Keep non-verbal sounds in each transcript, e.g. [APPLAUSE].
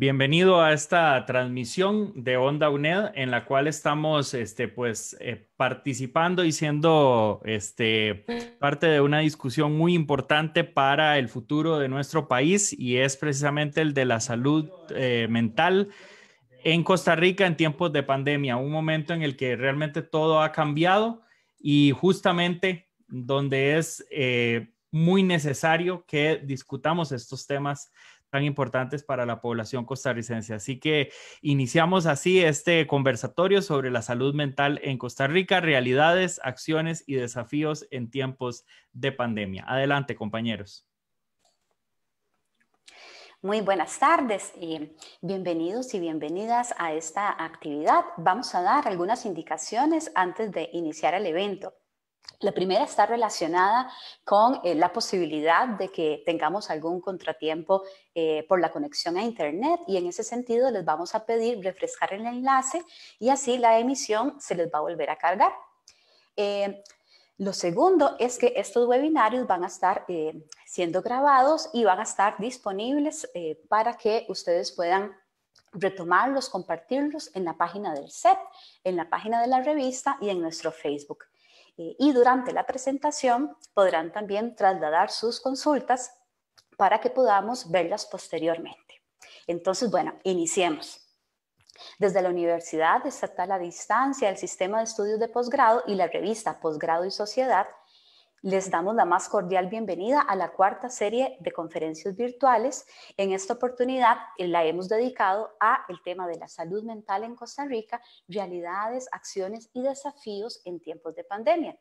Bienvenido a esta transmisión de Onda UNED en la cual estamos este, pues, eh, participando y siendo este, parte de una discusión muy importante para el futuro de nuestro país y es precisamente el de la salud eh, mental en Costa Rica en tiempos de pandemia, un momento en el que realmente todo ha cambiado y justamente donde es eh, muy necesario que discutamos estos temas tan importantes para la población costarricense. Así que iniciamos así este conversatorio sobre la salud mental en Costa Rica, realidades, acciones y desafíos en tiempos de pandemia. Adelante, compañeros. Muy buenas tardes, bienvenidos y bienvenidas a esta actividad. Vamos a dar algunas indicaciones antes de iniciar el evento. La primera está relacionada con eh, la posibilidad de que tengamos algún contratiempo eh, por la conexión a Internet y en ese sentido les vamos a pedir refrescar el enlace y así la emisión se les va a volver a cargar. Eh, lo segundo es que estos webinarios van a estar siendo grabados y van a estar disponibles para que ustedes puedan retomarlos, compartirlos en la página del set, en la página de la revista y en nuestro Facebook. Eh, y durante la presentación podrán también trasladar sus consultas para que podamos verlas posteriormente. Entonces, bueno, iniciemos. Desde la Universidad Estatal a Distancia, el Sistema de Estudios de Posgrado y la revista Posgrado y Sociedad, les damos la más cordial bienvenida a la cuarta serie de conferencias virtuales. En esta oportunidad eh, la hemos dedicado a el tema de la salud mental en Costa Rica, realidades, acciones y desafíos en tiempos de pandemia.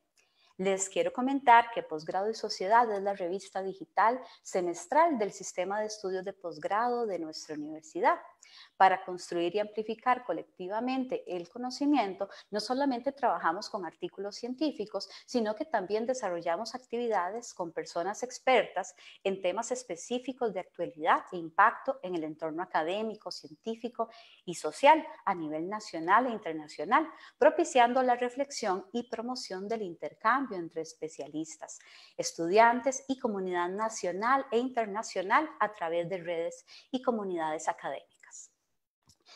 Les quiero comentar que Posgrado y Sociedad es la revista digital semestral del sistema de estudios de posgrado de nuestra universidad para construir y amplificar colectivamente el conocimiento, no solamente trabajamos con artículos científicos, sino que también desarrollamos actividades con personas expertas en temas específicos de actualidad e impacto en el entorno académico, científico y social a nivel nacional e internacional, propiciando la reflexión y promoción del intercambio entre especialistas, estudiantes y comunidad nacional e internacional a través de redes y comunidades académicas.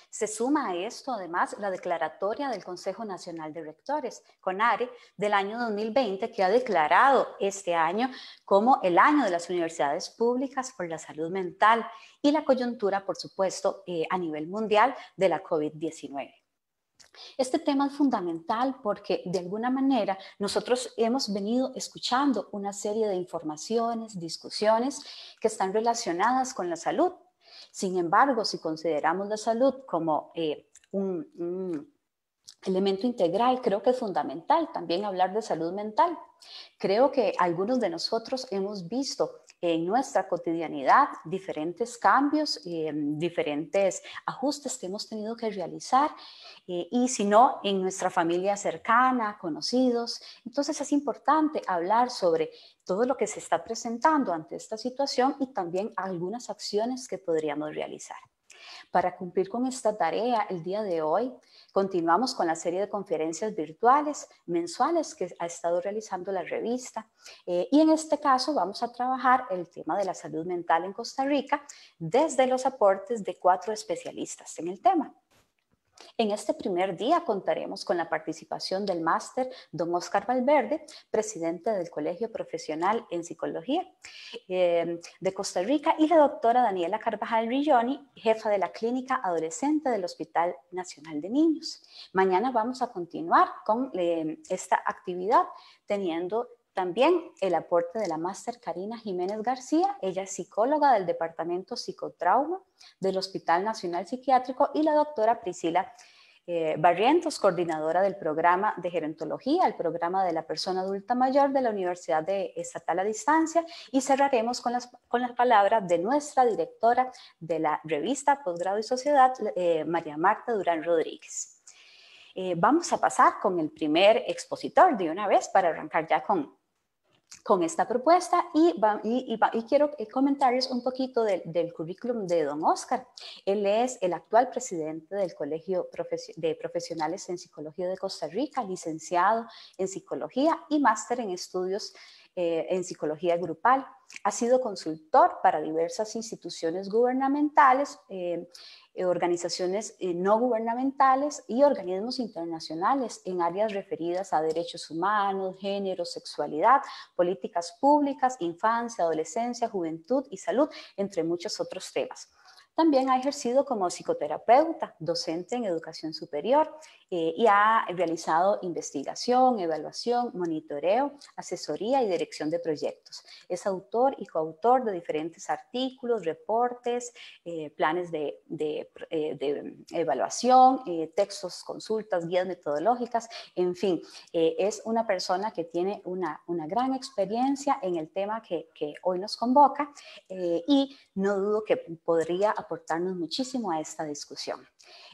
Se suma a esto, además, la declaratoria del Consejo Nacional de Rectores, CONARE, del año 2020, que ha declarado este año como el año de las universidades públicas por la salud mental y la coyuntura, por supuesto, eh, a nivel mundial de la COVID-19. Este tema es fundamental porque de alguna manera nosotros hemos venido escuchando una serie de informaciones, discusiones que están relacionadas con la salud sin embargo, si consideramos la salud como eh, un elemento integral, creo que es fundamental también hablar de salud mental. Creo que algunos de nosotros hemos visto en nuestra cotidianidad, diferentes cambios, em, diferentes ajustes que hemos tenido que realizar eh, y si no, en nuestra familia cercana, conocidos. Entonces es importante hablar sobre todo lo que se está presentando ante esta situación y también algunas acciones que podríamos realizar. Para cumplir con esta tarea, el día de hoy continuamos con la serie de conferencias virtuales mensuales que ha estado realizando la revista. Eh, y en este caso vamos a trabajar el tema de la salud mental en Costa Rica desde los aportes de cuatro especialistas en el tema. En este primer día contaremos con la participación del máster don Oscar Valverde, presidente del Colegio Profesional en Psicología eh, de Costa Rica, y la doctora Daniela Carvajal Rilloni, jefa de la Clínica Adolescente del Hospital Nacional de Niños. Mañana vamos a continuar con eh, esta actividad teniendo también el aporte de la máster Karina Jiménez García, ella es psicóloga del Departamento Psicotrauma del Hospital Nacional Psiquiátrico y la doctora Priscila eh, Barrientos, coordinadora del programa de gerontología, el programa de la persona adulta mayor de la Universidad de Estatal a Distancia y cerraremos con las, con palabras de nuestra directora de la revista Postgrado y Sociedad, eh, María Marta Durán Rodríguez. Eh, vamos a pasar con el primer expositor de una vez para arrancar ya con, con esta propuesta y, quiero eh, comentarles un poquito del currículum de don Oscar. Él es el actual presidente del Colegio de Profesionales en Psicología de Costa Rica, licenciado en Psicología y máster en estudios eh, en Psicología Grupal. Ha sido consultor para diversas instituciones gubernamentales. Eh, eh, organizaciones eh, no gubernamentales y organismos internacionales en áreas referidas a derechos humanos, género, sexualidad, políticas públicas, infancia, adolescencia, juventud y salud, entre muchos otros temas. También ha ejercido como psicoterapeuta, docente en educación superior eh, y ha realizado investigación, evaluación, monitoreo, asesoría y dirección de proyectos. Es autor y coautor de diferentes artículos, reportes, eh, planes de, eh, evaluación, textos, consultas, guías metodológicas, en fin, es una persona que tiene una, gran experiencia en el tema que, que hoy nos convoca y no dudo que podría aportar aportarnos muchísimo a esta discusión.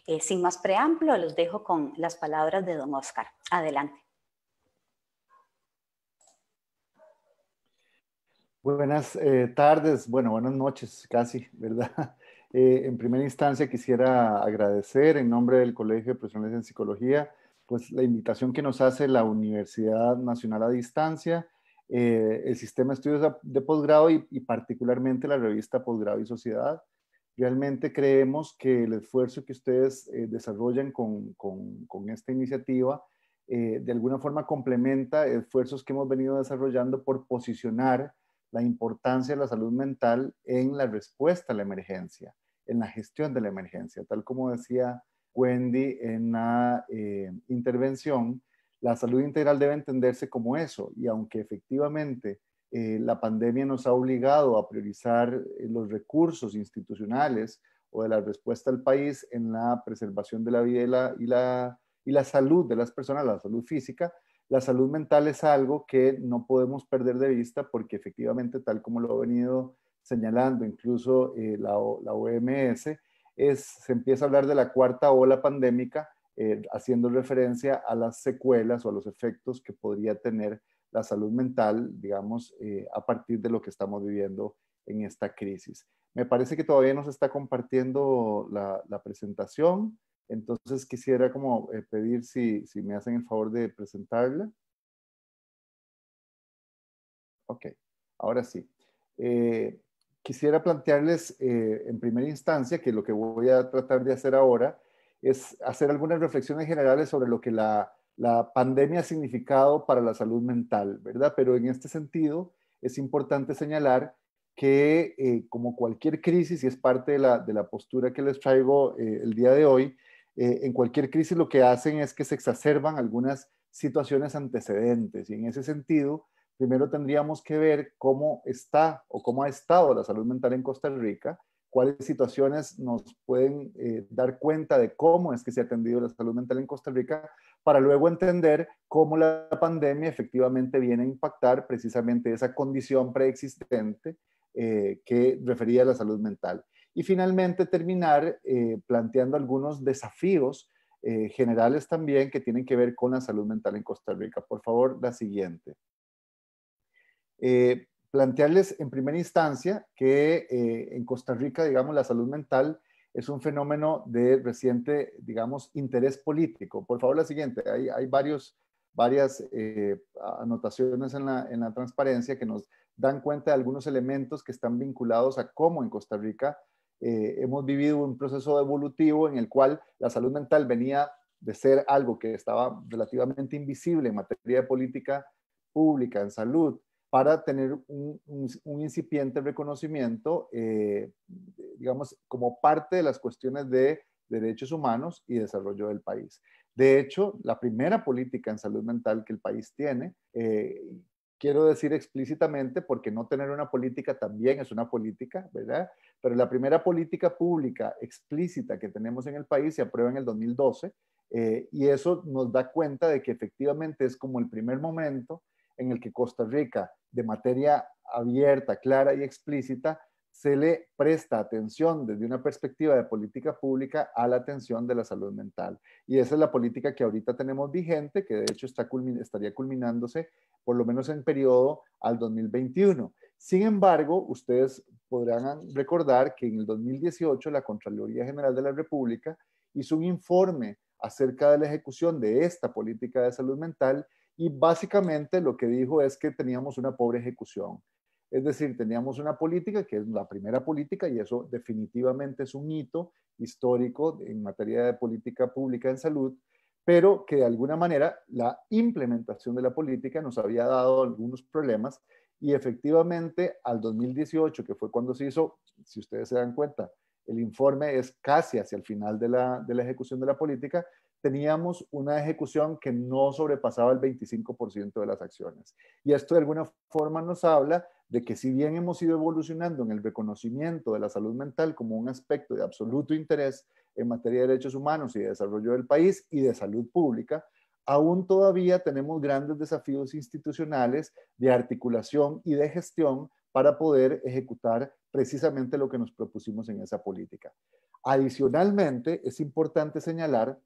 Eh, sin más preámbulo, los dejo con las palabras de don Oscar. Adelante. Buenas eh, tardes, bueno, buenas noches casi, ¿verdad? [LAUGHS] Eh, en primera instancia quisiera agradecer en nombre del Colegio de Profesionales en Psicología pues la invitación que nos hace la Universidad Nacional a Distancia, el Sistema de Estudios de Posgrado y, y, particularmente la revista Posgrado y Sociedad Realmente creemos que el esfuerzo que ustedes eh, desarrollan con, esta iniciativa eh, de alguna forma complementa esfuerzos que hemos venido desarrollando por posicionar la importancia de la salud mental en la respuesta a la emergencia, en la gestión de la emergencia. Tal como decía Wendy en la eh, intervención, la salud integral debe entenderse como eso y aunque efectivamente eh, la pandemia nos ha obligado a priorizar eh, los recursos institucionales o de la respuesta al país en la preservación de la vida y la, salud de las personas, la salud física. La salud mental es algo que no podemos perder de vista porque efectivamente, tal como lo ha venido señalando incluso eh, la, OMS, se empieza a hablar de la cuarta ola pandémica, haciendo referencia a las secuelas o a los efectos que podría tener la salud mental, digamos, eh, a partir de lo que estamos viviendo en esta crisis. Me parece que todavía nos está compartiendo la, presentación, entonces quisiera como eh, pedir si, me hacen el favor de presentarla. Ok, ahora sí. Eh, quisiera plantearles en primera instancia que lo que voy a tratar de hacer ahora es hacer algunas reflexiones generales sobre lo que la la pandemia ha significado para la salud mental, ¿verdad? Pero en este sentido es importante señalar que eh, como cualquier crisis, y es parte de la, de la postura que les traigo eh, el día de hoy, eh, en cualquier crisis lo que hacen es que se exacerban algunas situaciones antecedentes. Y en ese sentido, primero tendríamos que ver cómo está o cómo ha estado la salud mental en Costa Rica, cuáles situaciones nos pueden dar cuenta de cómo es que se ha atendido la salud mental en Costa Rica para luego entender cómo la pandemia efectivamente viene a impactar precisamente esa condición preexistente eh, que refería a la salud mental. Y finalmente terminar eh, planteando algunos desafíos eh, generales también que tienen que ver con la salud mental en Costa Rica. Por favor, la siguiente. plantearles en primera instancia que en Costa Rica, digamos, la salud mental es un fenómeno de reciente, digamos, interés político. Por favor, la siguiente. Hay, varios, varias eh, anotaciones en la, transparencia que nos dan cuenta de algunos elementos que están vinculados a cómo en Costa Rica eh, hemos vivido un proceso evolutivo en el cual la salud mental venía de ser algo que estaba relativamente invisible en materia de política pública, en salud, para tener un, incipiente reconocimiento, eh, digamos, como parte de las cuestiones de derechos humanos y desarrollo del país. De hecho, la primera política en salud mental que el país tiene, eh, quiero decir explícitamente, porque no tener una política también es una política, ¿verdad? Pero la primera política pública explícita que tenemos en el país se aprueba en el 2012 eh, y eso nos da cuenta de que efectivamente es como el primer momento en el que Costa Rica, de materia abierta, clara y explícita, se le presta atención desde una perspectiva de política pública a la atención de la salud mental. Y esa es la política que ahorita tenemos vigente, que de hecho está estaría culminándose por lo menos en periodo al 2021. Sin embargo, ustedes podrán recordar que en el 2018 la Contraloría General de la República hizo un informe acerca de la ejecución de esta política de salud mental y básicamente lo que dijo es que teníamos una pobre ejecución. Es decir, teníamos una política que es la primera política y eso definitivamente es un hito histórico en materia de política pública en salud, pero que de alguna manera la implementación de la política nos había dado algunos problemas y efectivamente al 2018, que fue cuando se hizo, si ustedes se dan cuenta, el informe es casi hacia el final de la, de la ejecución de la política, teníamos una ejecución que no sobrepasaba el 25% de las acciones. Y esto de alguna forma nos habla de que si bien hemos ido evolucionando en el reconocimiento de la salud mental como un aspecto de absoluto interés en materia de derechos humanos y de desarrollo del país y de salud pública, aún todavía tenemos grandes desafíos institucionales de articulación y de gestión para poder ejecutar precisamente lo que nos propusimos en esa política. Adicionalmente, es importante señalar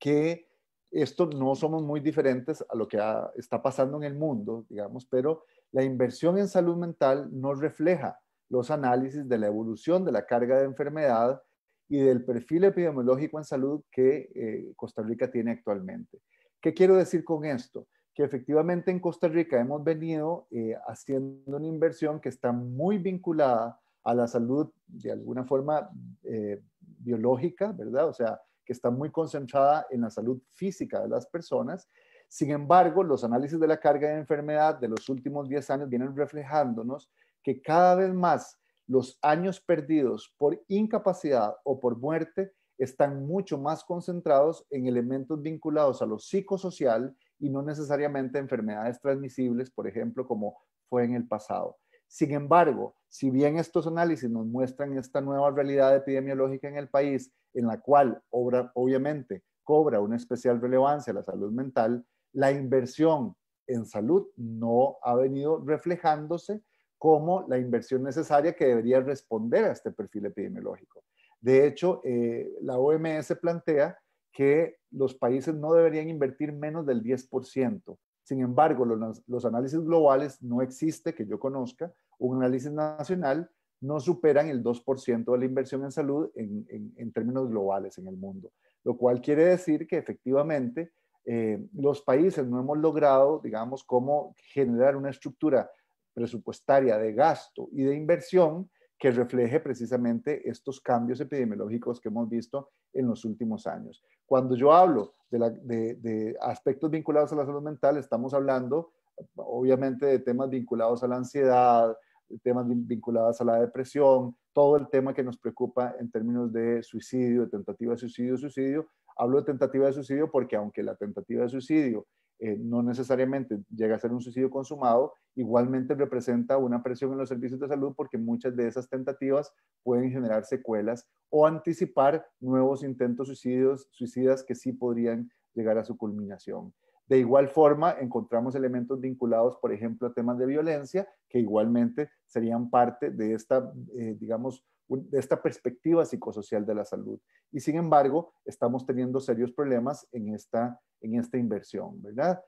que esto no somos muy diferentes a lo que está pasando en el mundo, digamos, pero la inversión en salud mental no refleja los análisis de la evolución de la carga de enfermedad y del perfil epidemiológico en salud que eh, Costa Rica tiene actualmente. ¿Qué quiero decir con esto? Que efectivamente en Costa Rica hemos venido eh, haciendo una inversión que está muy vinculada a la salud de alguna forma eh, biológica, ¿verdad? O sea, está muy concentrada en la salud física de las personas. Sin embargo, los análisis de la carga de enfermedad de los últimos 10 años vienen reflejándonos que cada vez más los años perdidos por incapacidad o por muerte están mucho más concentrados en elementos vinculados a lo psicosocial y no necesariamente enfermedades transmisibles, por ejemplo, como fue en el pasado. Sin embargo, si bien estos análisis nos muestran esta nueva realidad epidemiológica en el país, en la cual obviamente cobra una especial relevancia la salud mental, la inversión en salud no ha venido reflejándose como la inversión necesaria que debería responder a este perfil epidemiológico. De hecho, eh, la OMS plantea que los países no deberían invertir menos del 10%. Sin embargo, los, los análisis globales no existe que yo conozca un análisis nacional, no superan el 2% de la inversión en salud en, términos globales en el mundo, lo cual quiere decir que efectivamente eh, los países no hemos logrado, digamos, cómo generar una estructura presupuestaria de gasto y de inversión que refleje precisamente estos cambios epidemiológicos que hemos visto en los últimos años. Cuando yo hablo de aspectos vinculados a la salud mental, estamos hablando obviamente de temas vinculados a la ansiedad, temas vinculados a la depresión, todo el tema que nos preocupa en términos de suicidio, de tentativa de suicidio, suicidio. Hablo de tentativa de suicidio porque aunque la tentativa de suicidio eh, no necesariamente llega a ser un suicidio consumado, igualmente representa una presión en los servicios de salud porque muchas de esas tentativas pueden generar secuelas o anticipar nuevos intentos suicidas que sí podrían llegar a su culminación. De igual forma, encontramos elementos vinculados, por ejemplo, a temas de violencia, que igualmente serían parte de esta, eh, digamos, de esta perspectiva psicosocial de la salud. Y sin embargo, estamos teniendo serios problemas en esta, en esta inversión, ¿verdad?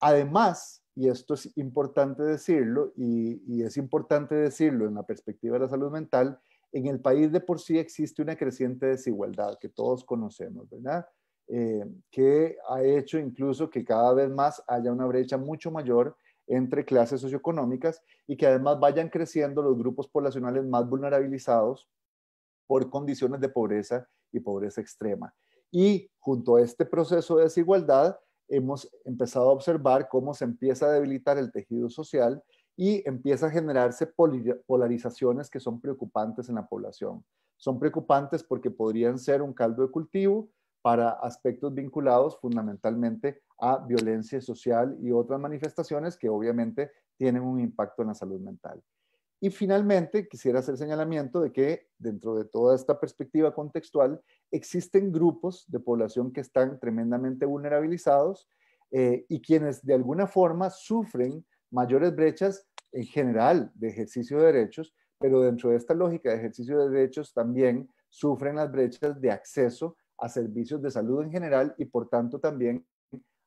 Además, y esto es importante decirlo, y es importante decirlo en la perspectiva de la salud mental, en el país de por sí existe una creciente desigualdad que todos conocemos, ¿verdad? Eh, que ha hecho incluso que cada vez más haya una brecha mucho mayor entre clases socioeconómicas y que además vayan creciendo los grupos poblacionales más vulnerabilizados por condiciones de pobreza y pobreza extrema. Y junto a este proceso de desigualdad, hemos empezado a observar cómo se empieza a debilitar el tejido social y empieza a generarse polarizaciones que son preocupantes en la población. Son preocupantes porque podrían ser un caldo de cultivo para aspectos vinculados fundamentalmente a violencia social y otras manifestaciones que obviamente tienen un impacto en la salud mental. Y finalmente, quisiera hacer señalamiento de que dentro de toda esta perspectiva contextual, existen grupos de población que están tremendamente vulnerabilizados eh, y quienes de alguna forma sufren mayores brechas en general de ejercicio de derechos, pero dentro de esta lógica de ejercicio de derechos también sufren las brechas de acceso a servicios de salud en general y por tanto también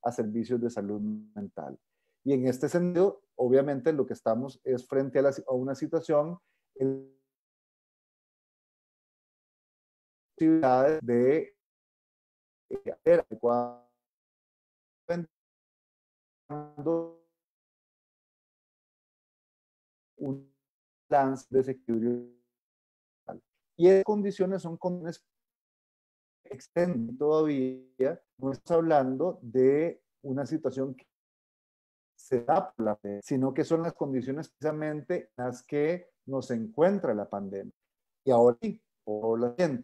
a servicios de salud mental. Y en este sentido, obviamente lo que estamos es frente a, una situación en de eh, un de seguridad y esas condiciones son condiciones extend todavía, no estamos hablando de una situación que se da por la sino que son las condiciones precisamente las que nos encuentra la pandemia. Y ahora sí, por la gente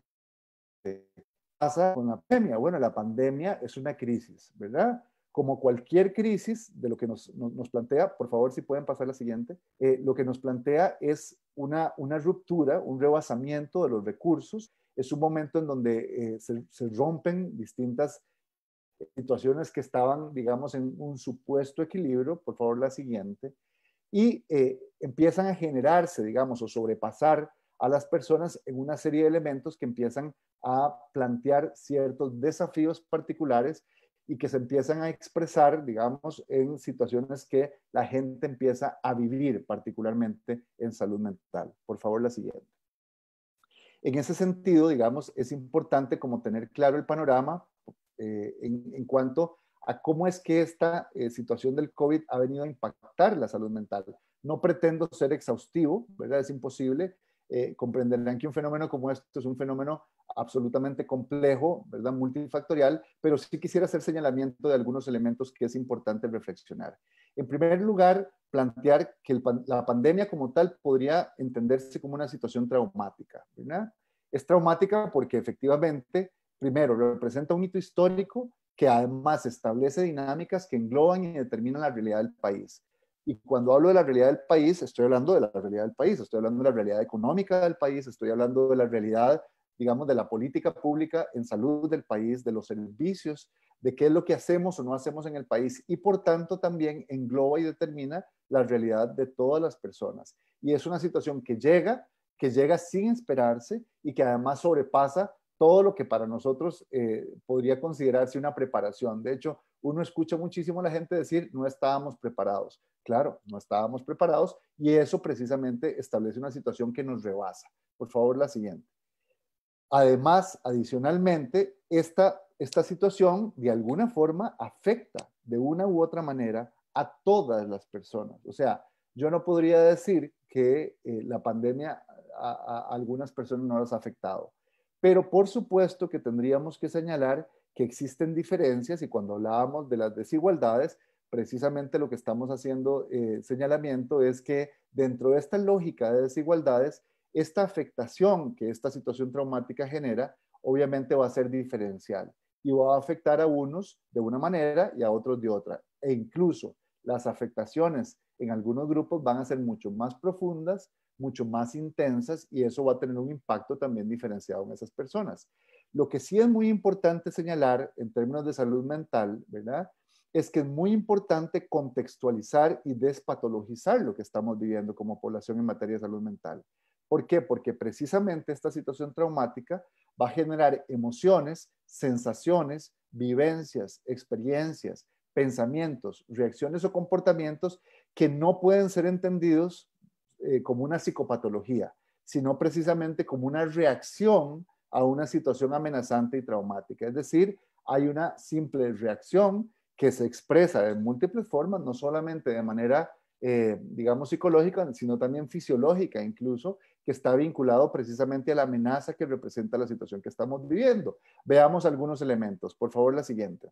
pasa con la pandemia. Bueno, la pandemia es una crisis, ¿verdad? Como cualquier crisis de lo que nos, nos, plantea, por favor, si pueden pasar la siguiente, eh, lo que nos plantea es una, una ruptura, un rebasamiento de los recursos es un momento en donde eh, se, rompen distintas situaciones que estaban, digamos, en un supuesto equilibrio, por favor la siguiente, y eh, empiezan a generarse, digamos, o sobrepasar a las personas en una serie de elementos que empiezan a plantear ciertos desafíos particulares y que se empiezan a expresar, digamos, en situaciones que la gente empieza a vivir, particularmente en salud mental. Por favor, la siguiente. En ese sentido, digamos, es importante como tener claro el panorama eh, en, cuanto a cómo es que esta eh, situación del COVID ha venido a impactar la salud mental. No pretendo ser exhaustivo, ¿verdad? Es imposible. Eh, comprenderán que un fenómeno como esto es un fenómeno absolutamente complejo, ¿verdad? Multifactorial, pero sí quisiera hacer señalamiento de algunos elementos que es importante reflexionar. En primer lugar, plantear que la pandemia como tal podría entenderse como una situación traumática, es traumática porque efectivamente, primero, representa un hito histórico que además establece dinámicas que engloban y determinan la realidad del país. Y cuando hablo de la realidad del país, estoy hablando de la realidad del país, estoy hablando de la realidad económica del país, estoy hablando de la realidad, digamos, de la política pública en salud del país, de los servicios, de qué es lo que hacemos o no hacemos en el país y por tanto también engloba y determina la realidad de todas las personas. Y es una situación que llega que llega sin esperarse y que además sobrepasa todo lo que para nosotros eh, podría considerarse una preparación. De hecho, uno escucha muchísimo a la gente decir, no estábamos preparados. Claro, no estábamos preparados y eso precisamente establece una situación que nos rebasa. Por favor, la siguiente. Además, adicionalmente, esta, esta situación de alguna forma afecta de una u otra manera a todas las personas. O sea, yo no podría decir que eh, la pandemia a, algunas personas no las ha afectado. Pero por supuesto que tendríamos que señalar que existen diferencias y cuando hablábamos de las desigualdades, precisamente lo que estamos haciendo eh, señalamiento es que dentro de esta lógica de desigualdades, esta afectación que esta situación traumática genera, obviamente va a ser diferencial y va a afectar a unos de una manera y a otros de otra. E incluso las afectaciones en algunos grupos van a ser mucho más profundas mucho más intensas y eso va a tener un impacto también diferenciado en esas personas. Lo que sí es muy importante señalar en términos de salud mental, ¿verdad? Es que es muy importante contextualizar y despatologizar lo que estamos viviendo como población en materia de salud mental. ¿Por qué? Porque precisamente esta situación traumática va a generar emociones, sensaciones, vivencias, experiencias, pensamientos, reacciones o comportamientos que no pueden ser entendidos eh, como una psicopatología, sino precisamente como una reacción a una situación amenazante y traumática. Es decir, hay una simple reacción que se expresa de múltiples formas, no solamente de manera, eh, digamos, psicológica, sino también fisiológica incluso, que está vinculado precisamente a la amenaza que representa la situación que estamos viviendo. Veamos algunos elementos. Por favor, la siguiente.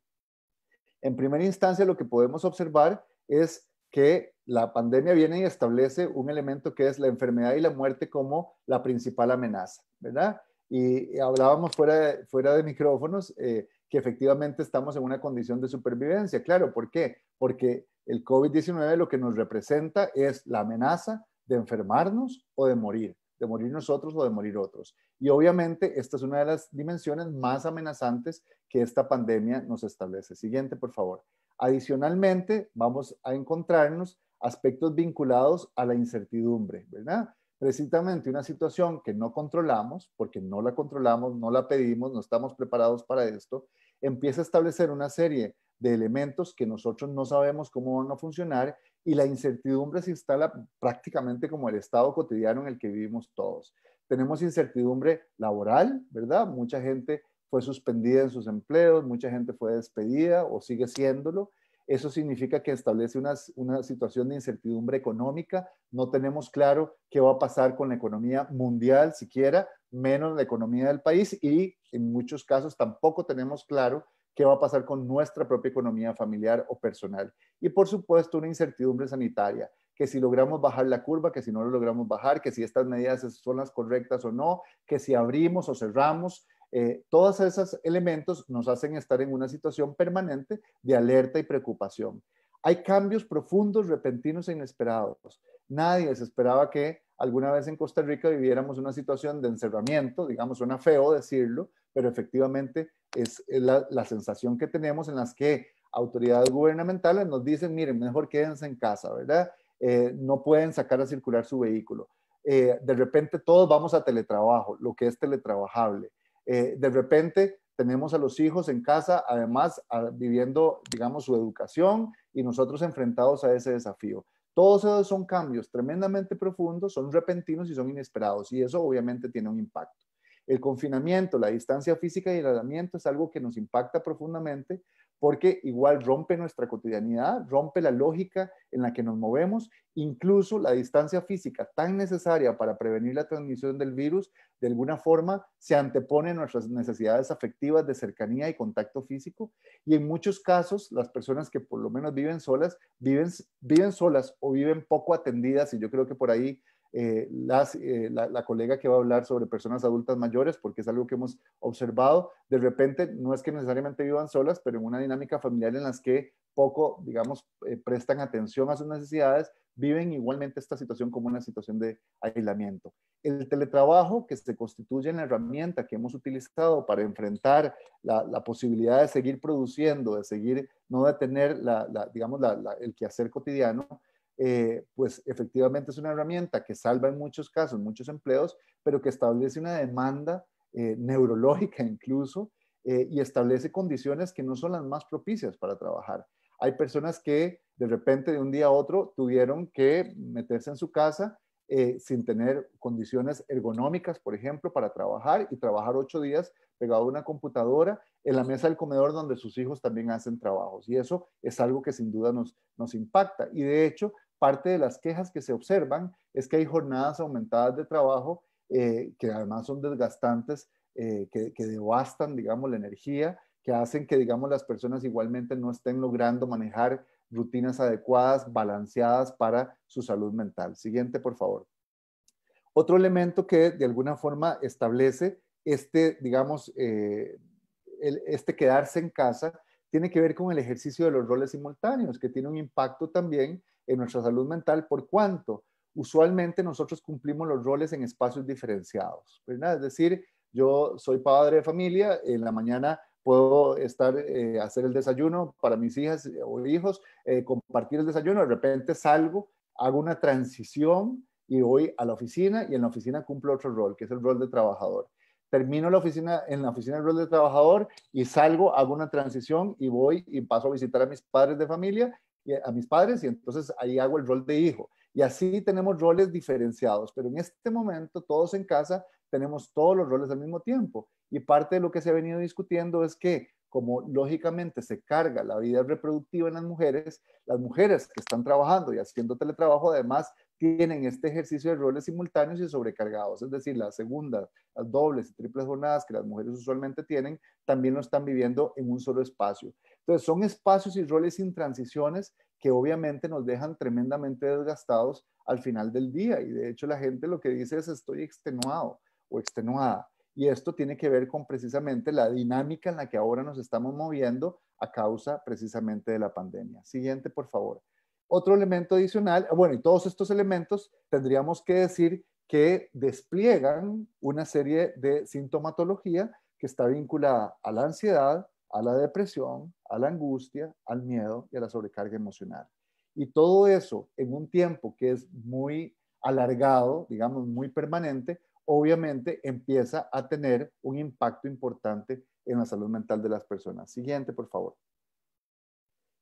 En primera instancia, lo que podemos observar es que la pandemia viene y establece un elemento que es la enfermedad y la muerte como la principal amenaza, ¿verdad? Y hablábamos fuera de, micrófonos eh, que efectivamente estamos en una condición de supervivencia. Claro, ¿por qué? Porque el COVID-19 lo que nos representa es la amenaza de enfermarnos o de morir, de morir nosotros o de morir otros. Y obviamente esta es una de las dimensiones más amenazantes que esta pandemia nos establece. Siguiente, por favor. Adicionalmente, vamos a encontrarnos aspectos vinculados a la incertidumbre, ¿verdad? Precisamente una situación que no controlamos, porque no la controlamos, no la pedimos, no estamos preparados para esto, empieza a establecer una serie de elementos que nosotros no sabemos cómo van a funcionar y la incertidumbre se instala prácticamente como el estado cotidiano en el que vivimos todos. Tenemos incertidumbre laboral, ¿verdad? Mucha gente fue suspendida en sus empleos, mucha gente fue despedida o sigue siéndolo. Eso significa que establece una, una, situación de incertidumbre económica. No tenemos claro qué va a pasar con la economía mundial siquiera, menos la economía del país y en muchos casos tampoco tenemos claro qué va a pasar con nuestra propia economía familiar o personal. Y por supuesto una incertidumbre sanitaria, que si logramos bajar la curva, que si no lo logramos bajar, que si estas medidas son las correctas o no, que si abrimos o cerramos. Eh, todos esos elementos nos hacen estar en una situación permanente de alerta y preocupación. Hay cambios profundos, repentinos e inesperados. Nadie se esperaba que alguna vez en Costa Rica viviéramos una situación de encerramiento, digamos, suena feo decirlo, pero efectivamente es la, sensación que tenemos en las que autoridades gubernamentales nos dicen, miren, mejor quédense en casa, ¿verdad? Eh, no pueden sacar a circular su vehículo. Eh, de repente todos vamos a teletrabajo, lo que es teletrabajable. Eh, de repente tenemos a los hijos en casa, además viviendo, digamos, su educación y nosotros enfrentados a ese desafío. Todos esos son cambios tremendamente profundos, son repentinos y son inesperados y eso obviamente tiene un impacto. El confinamiento, la distancia física y el aislamiento es algo que nos impacta profundamente, porque igual rompe nuestra cotidianidad, rompe la lógica en la que nos movemos, incluso la distancia física tan necesaria para prevenir la transmisión del virus, de alguna forma se antepone nuestras necesidades afectivas de cercanía y contacto físico, y en muchos casos las personas que por lo menos viven solas, viven, viven solas o viven poco atendidas, y yo creo que por ahí eh, eh, la, colega que va a hablar sobre personas adultas mayores, porque es algo que hemos observado. De repente, no es que necesariamente vivan solas, pero en una dinámica familiar en las que poco, digamos, eh, prestan atención a sus necesidades, viven igualmente esta situación como una situación de aislamiento. El teletrabajo, que se constituye en la herramienta que hemos utilizado para enfrentar la, posibilidad de seguir produciendo, de seguir, no detener digamos, el quehacer cotidiano, eh, pues efectivamente es una herramienta que salva en muchos casos muchos empleos, pero que establece una demanda eh, neurológica incluso eh, y establece condiciones que no son las más propicias para trabajar. Hay personas que de repente de un día a otro tuvieron que meterse en su casa sin tener condiciones ergonómicas, por ejemplo, para trabajar y trabajar ocho días pegado a una computadora en la mesa del comedor donde sus hijos también hacen trabajos. Y eso es algo que sin duda nos, nos impacta. Y de hecho, parte de las quejas que se observan es que hay jornadas aumentadas de trabajo eh, que además son desgastantes, eh, que, que, devastan, digamos, la energía, que hacen que, digamos, las personas igualmente no estén logrando manejar rutinas adecuadas, balanceadas para su salud mental. Siguiente, por favor. Otro elemento que de alguna forma establece este, digamos, eh, el, este quedarse en casa tiene que ver con el ejercicio de los roles simultáneos, que tiene un impacto también en nuestra salud mental, por cuanto usualmente nosotros cumplimos los roles en espacios diferenciados, pues Es decir, yo soy padre de familia, en la mañana puedo estar, eh, hacer el desayuno para mis hijas eh, o hijos, eh, compartir el desayuno, de repente salgo, hago una transición y voy a la oficina y en la oficina cumplo otro rol, que es el rol de trabajador. Termino la oficina, en la oficina el rol de trabajador y salgo, hago una transición y voy y paso a visitar a mis padres de familia a mis padres y entonces ahí hago el rol de hijo. Y así tenemos roles diferenciados, pero en este momento todos en casa tenemos todos los roles al mismo tiempo. Y parte de lo que se ha venido discutiendo es que como lógicamente se carga la vida reproductiva en las mujeres, las mujeres que están trabajando y haciendo teletrabajo además tienen este ejercicio de roles simultáneos y sobrecargados, es decir, las segundas, las dobles y triples jornadas que las mujeres usualmente tienen, también lo están viviendo en un solo espacio. Entonces, son espacios y roles sin transiciones que obviamente nos dejan tremendamente desgastados al final del día. Y de hecho la gente lo que dice es estoy extenuado o extenuada. Y esto tiene que ver con precisamente la dinámica en la que ahora nos estamos moviendo a causa precisamente de la pandemia. Siguiente, por favor. Otro elemento adicional, bueno, y todos estos elementos tendríamos que decir que despliegan una serie de sintomatología que está vinculada a la ansiedad, a la depresión, a la angustia, al miedo y a la sobrecarga emocional. Y todo eso en un tiempo que es muy alargado, digamos, muy permanente, obviamente empieza a tener un impacto importante en la salud mental de las personas. Siguiente, por favor.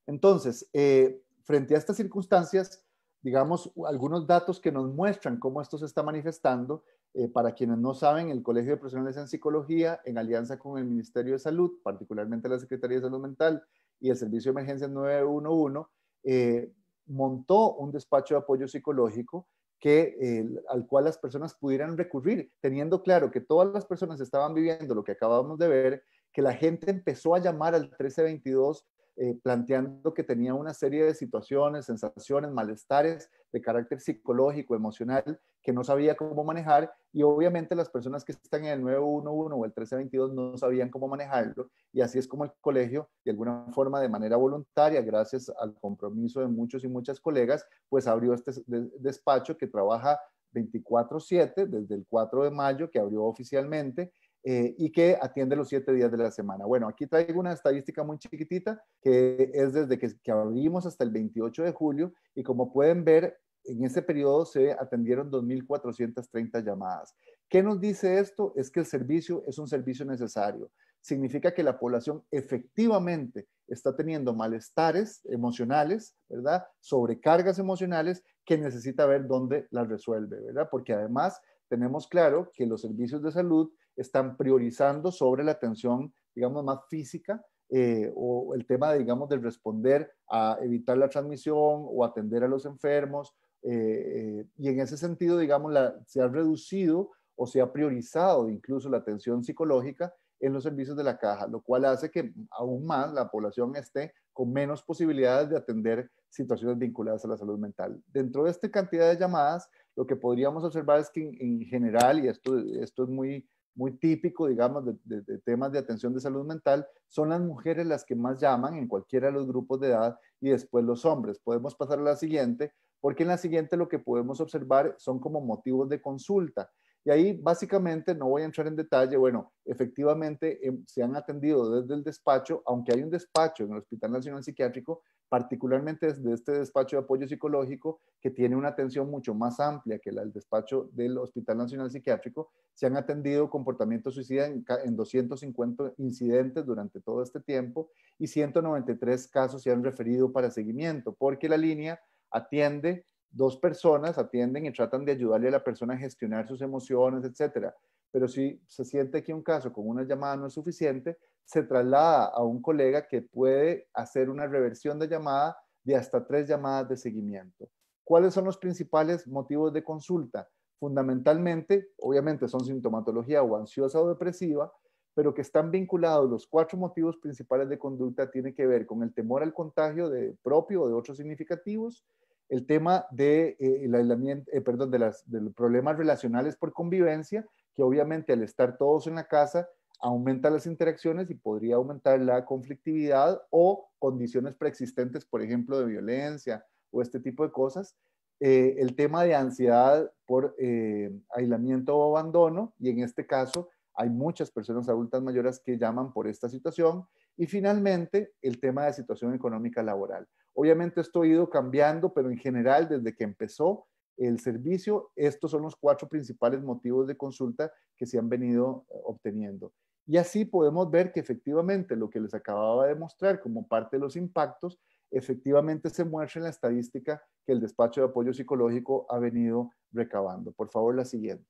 Entonces, eh, frente a estas circunstancias, digamos, algunos datos que nos muestran cómo esto se está manifestando eh, para quienes no saben, el Colegio de Profesionales en Psicología, en alianza con el Ministerio de Salud, particularmente la Secretaría de Salud Mental y el Servicio de Emergencia 911, eh, montó un despacho de apoyo psicológico que, al cual las personas pudieran recurrir, teniendo claro que todas las personas estaban viviendo lo que acabamos de ver, que la gente empezó a llamar al 1322 eh, planteando que tenía una serie de situaciones, sensaciones, malestares de carácter psicológico, emocional, que no sabía cómo manejar y obviamente las personas que están en el 911 o el 1322 no sabían cómo manejarlo y así es como el colegio, de alguna forma, de manera voluntaria, gracias al compromiso de muchos y muchas colegas, pues abrió este despacho que trabaja 24/7 desde el 4 de mayo que abrió oficialmente eh, y que atiende los siete días de la semana. Bueno, aquí traigo una estadística muy chiquitita que es desde que, que abrimos hasta el 28 de julio y como pueden ver, en ese periodo se atendieron 2.430 llamadas. ¿Qué nos dice esto? Es que el servicio es un servicio necesario. Significa que la población efectivamente está teniendo malestares emocionales, ¿verdad? Sobrecargas emocionales que necesita ver dónde las resuelve, ¿verdad? Porque además tenemos claro que los servicios de salud están priorizando sobre la atención, digamos, más física eh, o el tema, digamos, de responder a evitar la transmisión o atender a los enfermos. Eh, eh, y en ese sentido, digamos, la, se ha reducido o se ha priorizado incluso la atención psicológica en los servicios de la caja, lo cual hace que aún más la población esté con menos posibilidades de atender situaciones vinculadas a la salud mental. Dentro de esta cantidad de llamadas, lo que podríamos observar es que en, general, y esto, esto es muy muy típico, digamos, de, temas de atención de salud mental, son las mujeres las que más llaman en cualquiera de los grupos de edad y después los hombres. Podemos pasar a la siguiente, porque en la siguiente lo que podemos observar son como motivos de consulta. Y ahí básicamente, no voy a entrar en detalle, bueno, efectivamente em, se han atendido desde el despacho, aunque hay un despacho en el Hospital Nacional Psiquiátrico, particularmente desde este despacho de apoyo psicológico, que tiene una atención mucho más amplia que la del despacho del Hospital Nacional Psiquiátrico, se han atendido comportamientos suicidas en 250 incidentes durante todo este tiempo y 193 casos se han referido para seguimiento, porque la línea atiende dos personas atienden y tratan de ayudarle a la persona a gestionar sus emociones, etcétera pero si se siente que un caso con una llamada no es suficiente, se traslada a un colega que puede hacer una reversión de llamada de hasta tres llamadas de seguimiento. ¿Cuáles son los principales motivos de consulta? Fundamentalmente, obviamente son sintomatología o ansiosa o depresiva, pero que están vinculados los cuatro motivos principales de conducta, tiene que ver con el temor al contagio de propio o de otros significativos, el tema de, eh, aislamiento, eh, perdón, de los problemas relacionales por convivencia que obviamente al estar todos en la casa aumenta las interacciones y podría aumentar la conflictividad o condiciones preexistentes, por ejemplo, de violencia o este tipo de cosas. Eh, el tema de ansiedad por eh, aislamiento o abandono, y en este caso hay muchas personas adultas mayores que llaman por esta situación. Y finalmente, el tema de situación económica laboral. Obviamente esto ha ido cambiando, pero en general, desde que empezó, el servicio, estos son los cuatro principales motivos de consulta que se han venido eh, obteniendo. Y así podemos ver que efectivamente lo que les acababa de mostrar como parte de los impactos, efectivamente se muestra en la estadística que el despacho de apoyo psicológico ha venido recabando. Por favor, la siguiente.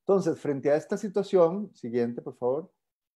Entonces, frente a esta situación, siguiente, por favor,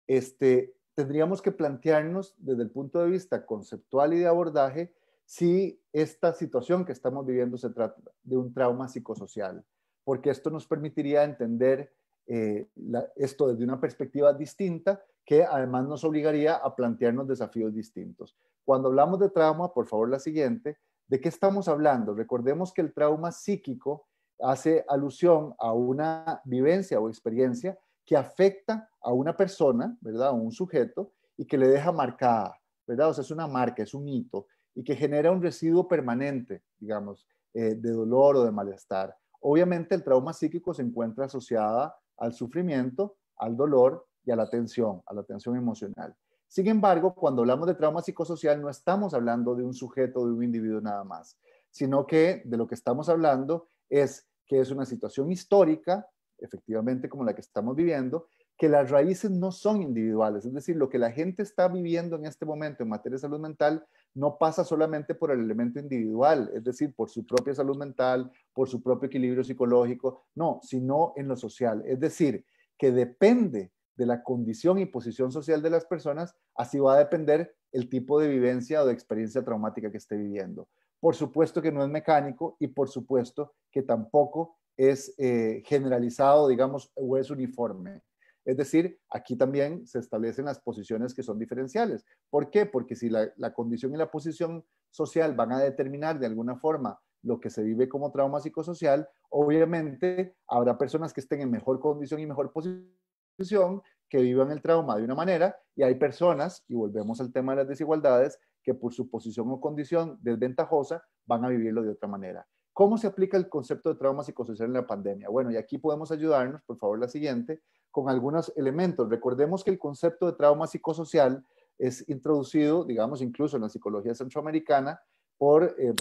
este, tendríamos que plantearnos desde el punto de vista conceptual y de abordaje si esta situación que estamos viviendo se trata de un trauma psicosocial, porque esto nos permitiría entender eh, esto desde una perspectiva distinta que además nos obligaría a plantearnos desafíos distintos. Cuando hablamos de trauma, por favor la siguiente, ¿de qué estamos hablando? Recordemos que el trauma psíquico hace alusión a una vivencia o experiencia que afecta a una persona, ¿verdad? o un sujeto y que le deja marcada, ¿verdad? O sea, es una marca, es un hito y que genera un residuo permanente, digamos, eh, de dolor o de malestar. Obviamente el trauma psíquico se encuentra asociada al sufrimiento, al dolor y a la tensión, a la tensión emocional. Sin embargo, cuando hablamos de trauma psicosocial no estamos hablando de un sujeto, de un individuo nada más, sino que de lo que estamos hablando es que es una situación histórica, efectivamente como la que estamos viviendo, que las raíces no son individuales, es decir, lo que la gente está viviendo en este momento en materia de salud mental no pasa solamente por el elemento individual, es decir, por su propia salud mental, por su propio equilibrio psicológico, no, sino en lo social, es decir, que depende de la condición y posición social de las personas, así va a depender el tipo de vivencia o de experiencia traumática que esté viviendo. Por supuesto que no es mecánico y por supuesto que tampoco es eh, generalizado, digamos, o es uniforme. Es decir, aquí también se establecen las posiciones que son diferenciales. ¿Por qué? Porque si la, condición y la posición social van a determinar de alguna forma lo que se vive como trauma psicosocial, obviamente habrá personas que estén en mejor condición y mejor posición que vivan el trauma de una manera y hay personas, y volvemos al tema de las desigualdades, que por su posición o condición desventajosa van a vivirlo de otra manera. ¿Cómo se aplica el concepto de trauma psicosocial en la pandemia? Bueno, y aquí podemos ayudarnos, por favor, la siguiente, con algunos elementos. Recordemos que el concepto de trauma psicosocial es introducido, digamos, incluso en la psicología centroamericana, por eh,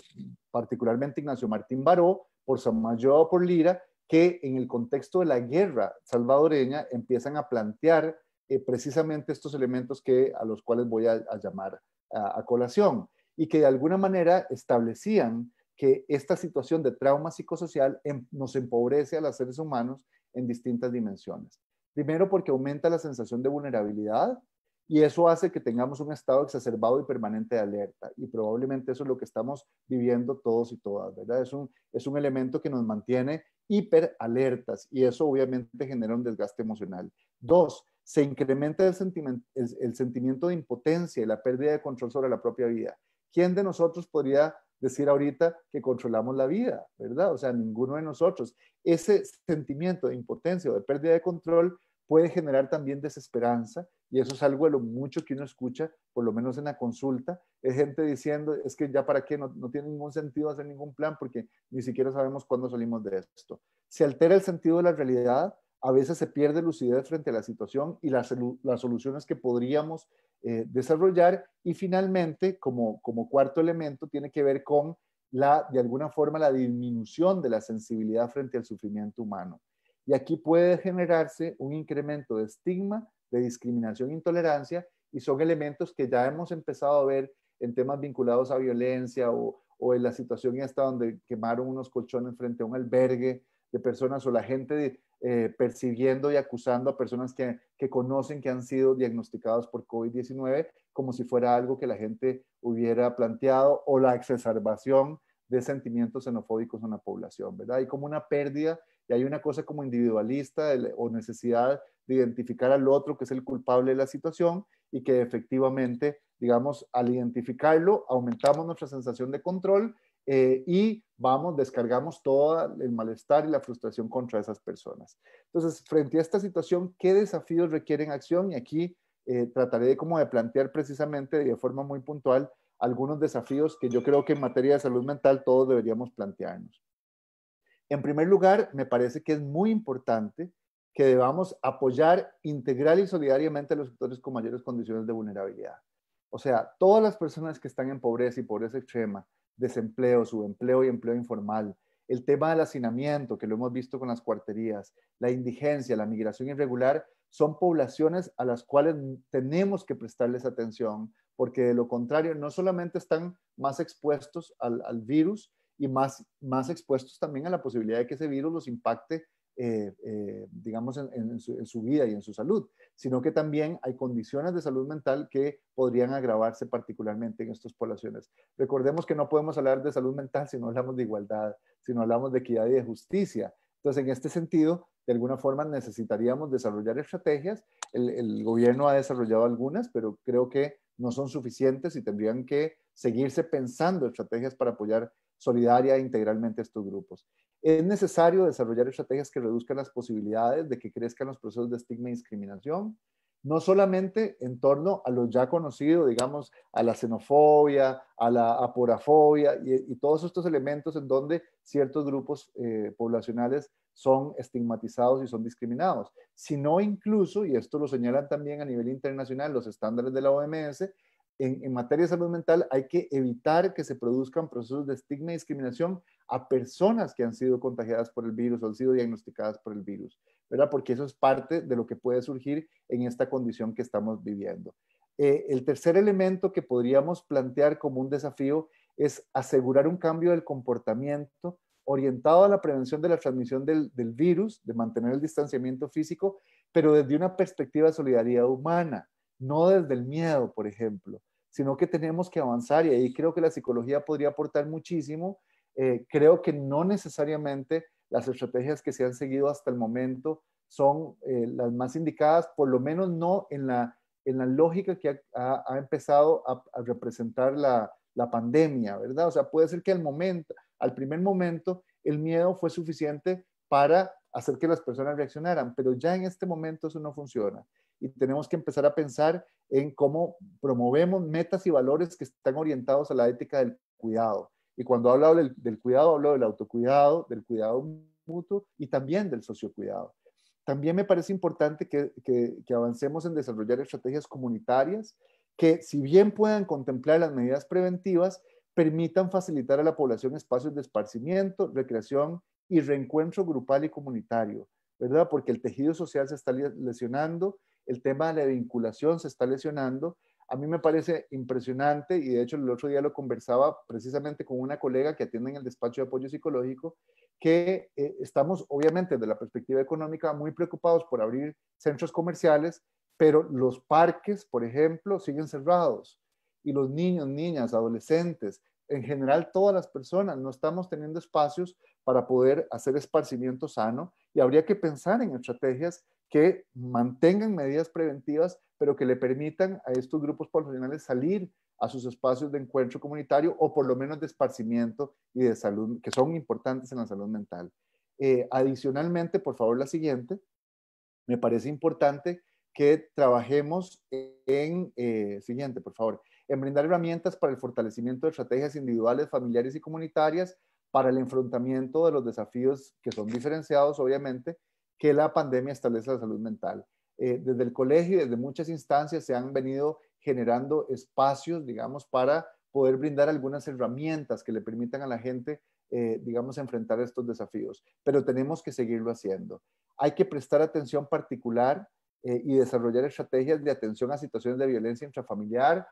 particularmente Ignacio Martín Baró, por Samayoa, por Lira, que en el contexto de la guerra salvadoreña empiezan a plantear eh, precisamente estos elementos que, a los cuales voy a, llamar a colación y que de alguna manera establecían que esta situación de trauma psicosocial em, nos empobrece a los seres humanos en distintas dimensiones. Primero porque aumenta la sensación de vulnerabilidad y eso hace que tengamos un estado exacerbado y permanente de alerta y probablemente eso es lo que estamos viviendo todos y todas, ¿verdad? Es un, es un elemento que nos mantiene hiper alertas y eso obviamente genera un desgaste emocional. Dos, se incrementa el sentimiento de impotencia y la pérdida de control sobre la propia vida. ¿Quién de nosotros podría decir ahorita que controlamos la vida, ¿verdad? O sea, ninguno de nosotros. Ese sentimiento de impotencia o de pérdida de control puede generar también desesperanza y eso es algo de lo mucho que uno escucha, por lo menos en la consulta, es gente diciendo, es que ya para qué, no, no tiene ningún sentido hacer ningún plan porque ni siquiera sabemos cuándo salimos de esto. Se altera el sentido de la realidad a veces se pierde lucidez frente a la situación y las, las soluciones que podríamos eh, desarrollar. Y finalmente, como, como cuarto elemento, tiene que ver con la, de alguna forma, la disminución de la sensibilidad frente al sufrimiento humano. Y aquí puede generarse un incremento de estigma, de discriminación intolerancia, y son elementos que ya hemos empezado a ver en temas vinculados a violencia o, en la situación hasta donde quemaron unos colchones frente a un albergue de personas o la gente eh, percibiendo y acusando a personas que, conocen que han sido diagnosticados por COVID-19 como si fuera algo que la gente hubiera planteado o la exacerbación de sentimientos xenofóbicos en la población, ¿verdad? Hay como una pérdida y hay una cosa como individualista o necesidad de identificar al otro que es el culpable de la situación y que efectivamente, digamos, al identificarlo, aumentamos nuestra sensación de control eh, y vamos, descargamos todo el malestar y la frustración contra esas personas. Entonces, frente a esta situación, ¿qué desafíos requieren acción? Y aquí eh, trataré de, como de plantear precisamente de forma muy puntual algunos desafíos que yo creo que en materia de salud mental todos deberíamos plantearnos. En primer lugar, me parece que es muy importante que debamos apoyar integral y solidariamente a los sectores con mayores condiciones de vulnerabilidad. O sea, todas las personas que están en pobreza y pobreza extrema, desempleo, subempleo y empleo informal, el tema del hacinamiento, que lo hemos visto con las cuarterías, la indigencia, la migración irregular, son poblaciones a las cuales tenemos que prestarles atención, porque de lo contrario no solamente están más expuestos al, virus y más, más expuestos también a la posibilidad de que ese virus los impacte eh, eh, digamos, en, su, vida y en su salud, sino que también hay condiciones de salud mental que podrían agravarse particularmente en estas poblaciones. Recordemos que no podemos hablar de salud mental si no hablamos de igualdad, si no hablamos de equidad y de justicia. Entonces, en este sentido, de alguna forma necesitaríamos desarrollar estrategias. el gobierno ha desarrollado algunas, pero creo que no son suficientes y tendrían que seguirse pensando estrategias para apoyar solidaria integralmente a estos grupos. Es necesario desarrollar estrategias que reduzcan las posibilidades de que crezcan los procesos de estigma y discriminación, no solamente en torno a lo ya conocido, digamos, a la xenofobia, a la aporafobia y, todos estos elementos en donde ciertos grupos eh, poblacionales son estigmatizados y son discriminados, sino incluso, y esto lo señalan también a nivel internacional los estándares de la OMS, en, materia de salud mental hay que evitar que se produzcan procesos de estigma y discriminación a personas que han sido contagiadas por el virus o han sido diagnosticadas por el virus, ¿verdad? Porque eso es parte de lo que puede surgir en esta condición que estamos viviendo. Eh, el tercer elemento que podríamos plantear como un desafío es asegurar un cambio del comportamiento orientado a la prevención de la transmisión del, del virus, de mantener el distanciamiento físico, pero desde una perspectiva de solidaridad humana no desde el miedo, por ejemplo, sino que tenemos que avanzar y ahí creo que la psicología podría aportar muchísimo. Eh, creo que no necesariamente las estrategias que se han seguido hasta el momento son eh, las más indicadas, por lo menos no en la, lógica que ha, empezado a, representar la, pandemia, ¿verdad? O sea, puede ser que momento, al primer momento, el miedo fue suficiente para hacer que las personas reaccionaran, pero ya en este momento eso no funciona y tenemos que empezar a pensar en cómo promovemos metas y valores que están orientados a la ética del cuidado. Y cuando hablo del, cuidado, hablo del autocuidado, del cuidado mutuo y también del sociocuidado. También me parece importante que, que, que avancemos en desarrollar estrategias comunitarias que, si bien puedan contemplar las medidas preventivas, permitan facilitar a la población espacios de esparcimiento, recreación y reencuentro grupal y comunitario, ¿verdad? Porque el tejido social se está lesionando el tema de la vinculación se está lesionando. A mí me parece impresionante y de hecho el otro día lo conversaba precisamente con una colega que atiende en el despacho de apoyo psicológico, que eh, estamos obviamente desde la perspectiva económica muy preocupados por abrir centros comerciales, pero los parques, por ejemplo, siguen cerrados y los niños, niñas, adolescentes, en general todas las personas no estamos teniendo espacios para poder hacer esparcimiento sano y habría que pensar en estrategias que mantengan medidas preventivas, pero que le permitan a estos grupos profesionales salir a sus espacios de encuentro comunitario o por lo menos de esparcimiento y de salud, que son importantes en la salud mental. Eh, adicionalmente, por favor, la siguiente, me parece importante que trabajemos en, eh, siguiente, por favor, en brindar herramientas para el fortalecimiento de estrategias individuales, familiares y comunitarias para el enfrentamiento de los desafíos que son diferenciados, obviamente, que la pandemia establece la salud mental. Eh, desde el colegio y desde muchas instancias se han venido generando espacios, digamos, para poder brindar algunas herramientas que le permitan a la gente, eh, digamos, enfrentar estos desafíos. Pero tenemos que seguirlo haciendo. Hay que prestar atención particular eh, y desarrollar estrategias de atención a situaciones de violencia intrafamiliar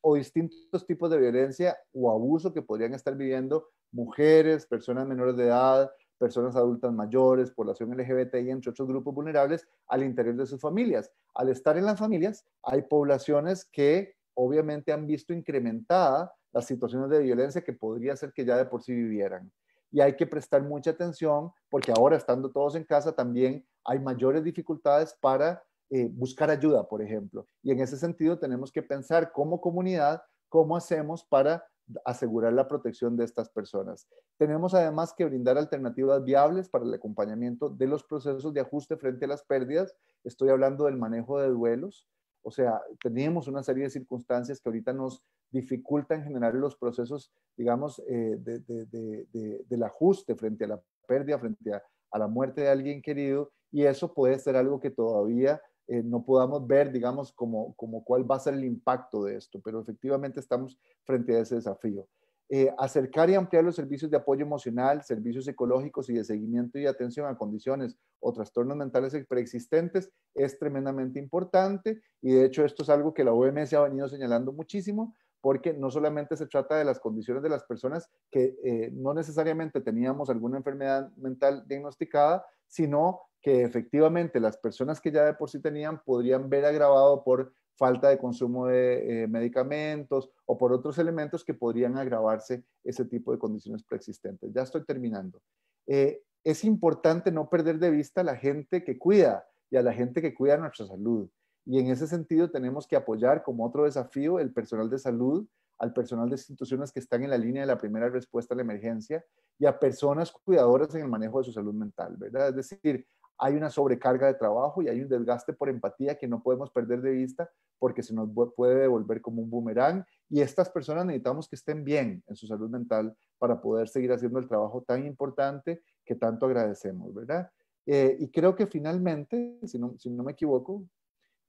o distintos tipos de violencia o abuso que podrían estar viviendo mujeres, personas menores de edad, personas adultas mayores, población LGBTI, entre otros grupos vulnerables, al interior de sus familias. Al estar en las familias, hay poblaciones que obviamente han visto incrementada las situaciones de violencia que podría ser que ya de por sí vivieran. Y hay que prestar mucha atención porque ahora estando todos en casa también hay mayores dificultades para eh, buscar ayuda, por ejemplo. Y en ese sentido tenemos que pensar como comunidad cómo hacemos para asegurar la protección de estas personas. Tenemos además que brindar alternativas viables para el acompañamiento de los procesos de ajuste frente a las pérdidas. Estoy hablando del manejo de duelos. O sea, tenemos una serie de circunstancias que ahorita nos dificultan generar los procesos, digamos, eh, del ajuste frente a la pérdida, frente a, a la muerte de alguien querido. Y eso puede ser algo que todavía eh, no podamos ver, digamos, como, como cuál va a ser el impacto de esto, pero efectivamente estamos frente a ese desafío. Eh, acercar y ampliar los servicios de apoyo emocional, servicios psicológicos y de seguimiento y atención a condiciones o trastornos mentales preexistentes es tremendamente importante y de hecho esto es algo que la OMS ha venido señalando muchísimo porque no solamente se trata de las condiciones de las personas que eh, no necesariamente teníamos alguna enfermedad mental diagnosticada, sino que efectivamente las personas que ya de por sí tenían podrían ver agravado por falta de consumo de eh, medicamentos o por otros elementos que podrían agravarse ese tipo de condiciones preexistentes. Ya estoy terminando. Eh, es importante no perder de vista a la gente que cuida y a la gente que cuida nuestra salud. Y en ese sentido tenemos que apoyar como otro desafío el personal de salud, al personal de instituciones que están en la línea de la primera respuesta a la emergencia y a personas cuidadoras en el manejo de su salud mental, ¿verdad? Es decir, hay una sobrecarga de trabajo y hay un desgaste por empatía que no podemos perder de vista porque se nos puede devolver como un boomerang y estas personas necesitamos que estén bien en su salud mental para poder seguir haciendo el trabajo tan importante que tanto agradecemos, ¿verdad? Eh, y creo que finalmente, si no, me equivoco,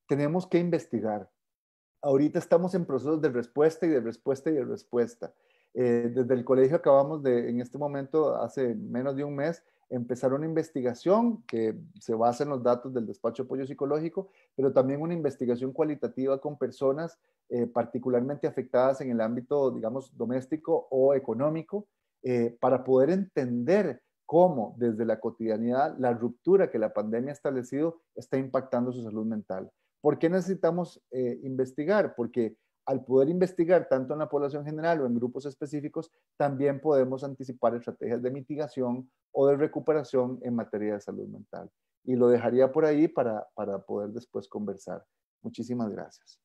tenemos que investigar. Ahorita estamos en procesos de respuesta y de respuesta y de respuesta. Eh, desde el colegio acabamos de, en este momento, hace menos de un mes, empezar una investigación que se basa en los datos del despacho de apoyo psicológico, pero también una investigación cualitativa con personas eh, particularmente afectadas en el ámbito, digamos, doméstico o económico, eh, para poder entender cómo desde la cotidianidad la ruptura que la pandemia ha establecido está impactando su salud mental. ¿Por qué necesitamos eh, investigar? Porque al poder investigar tanto en la población general o en grupos específicos, también podemos anticipar estrategias de mitigación o de recuperación en materia de salud mental. Y lo dejaría por ahí para, para poder después conversar. Muchísimas gracias.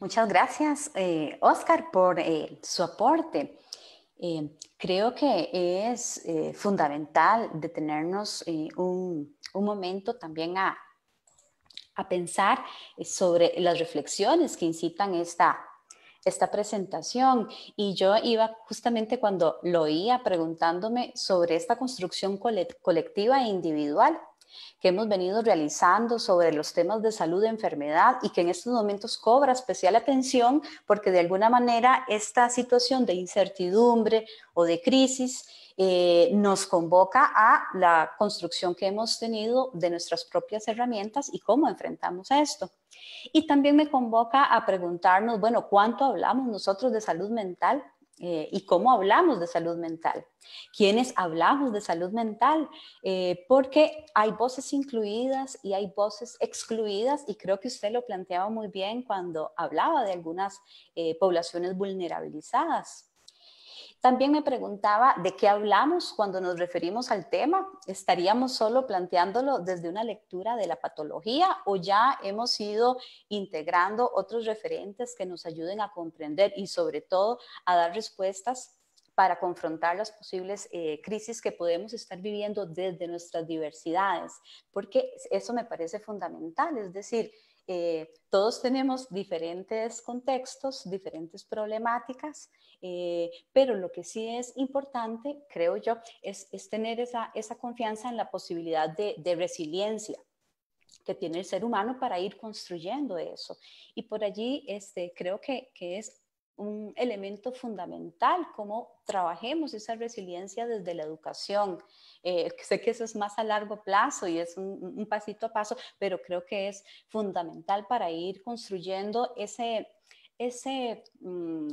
Muchas gracias, eh, Oscar, por eh, su aporte. Eh, creo que es fundamental detenernos un, momento también a, pensar sobre las reflexiones que incitan esta, esta presentación. Y yo iba justamente cuando lo oía preguntándome sobre esta construcción colectiva e individual que hemos venido realizando sobre los temas de salud de enfermedad y que en estos momentos cobra especial atención porque de alguna manera esta situación de incertidumbre o de crisis eh, nos convoca a la construcción que hemos tenido de nuestras propias herramientas y cómo enfrentamos a esto. Y también me convoca a preguntarnos, bueno, ¿cuánto hablamos nosotros de salud mental? Eh, ¿Y cómo hablamos de salud mental? ¿Quiénes hablamos de salud mental? Eh, porque hay voces incluidas y hay voces excluidas y creo que usted lo planteaba muy bien cuando hablaba de algunas eh, poblaciones vulnerabilizadas. También me preguntaba de qué hablamos cuando nos referimos al tema. ¿Estaríamos solo planteándolo desde una lectura de la patología o ya hemos ido integrando otros referentes que nos ayuden a comprender y sobre todo a dar respuestas para confrontar las posibles eh, crisis que podemos estar viviendo desde nuestras diversidades, porque eso me parece fundamental, es decir, eh, todos tenemos diferentes contextos, diferentes problemáticas, eh, pero lo que sí es importante, creo yo, es, tener esa, confianza en la posibilidad de, resiliencia que tiene el ser humano para ir construyendo eso. Y por allí este, creo que, que es un elemento fundamental, como trabajemos esa resiliencia desde la educación. Eh, sé que eso es más a largo plazo y es un, pasito a paso, pero creo que es fundamental para ir construyendo ese, ese mm,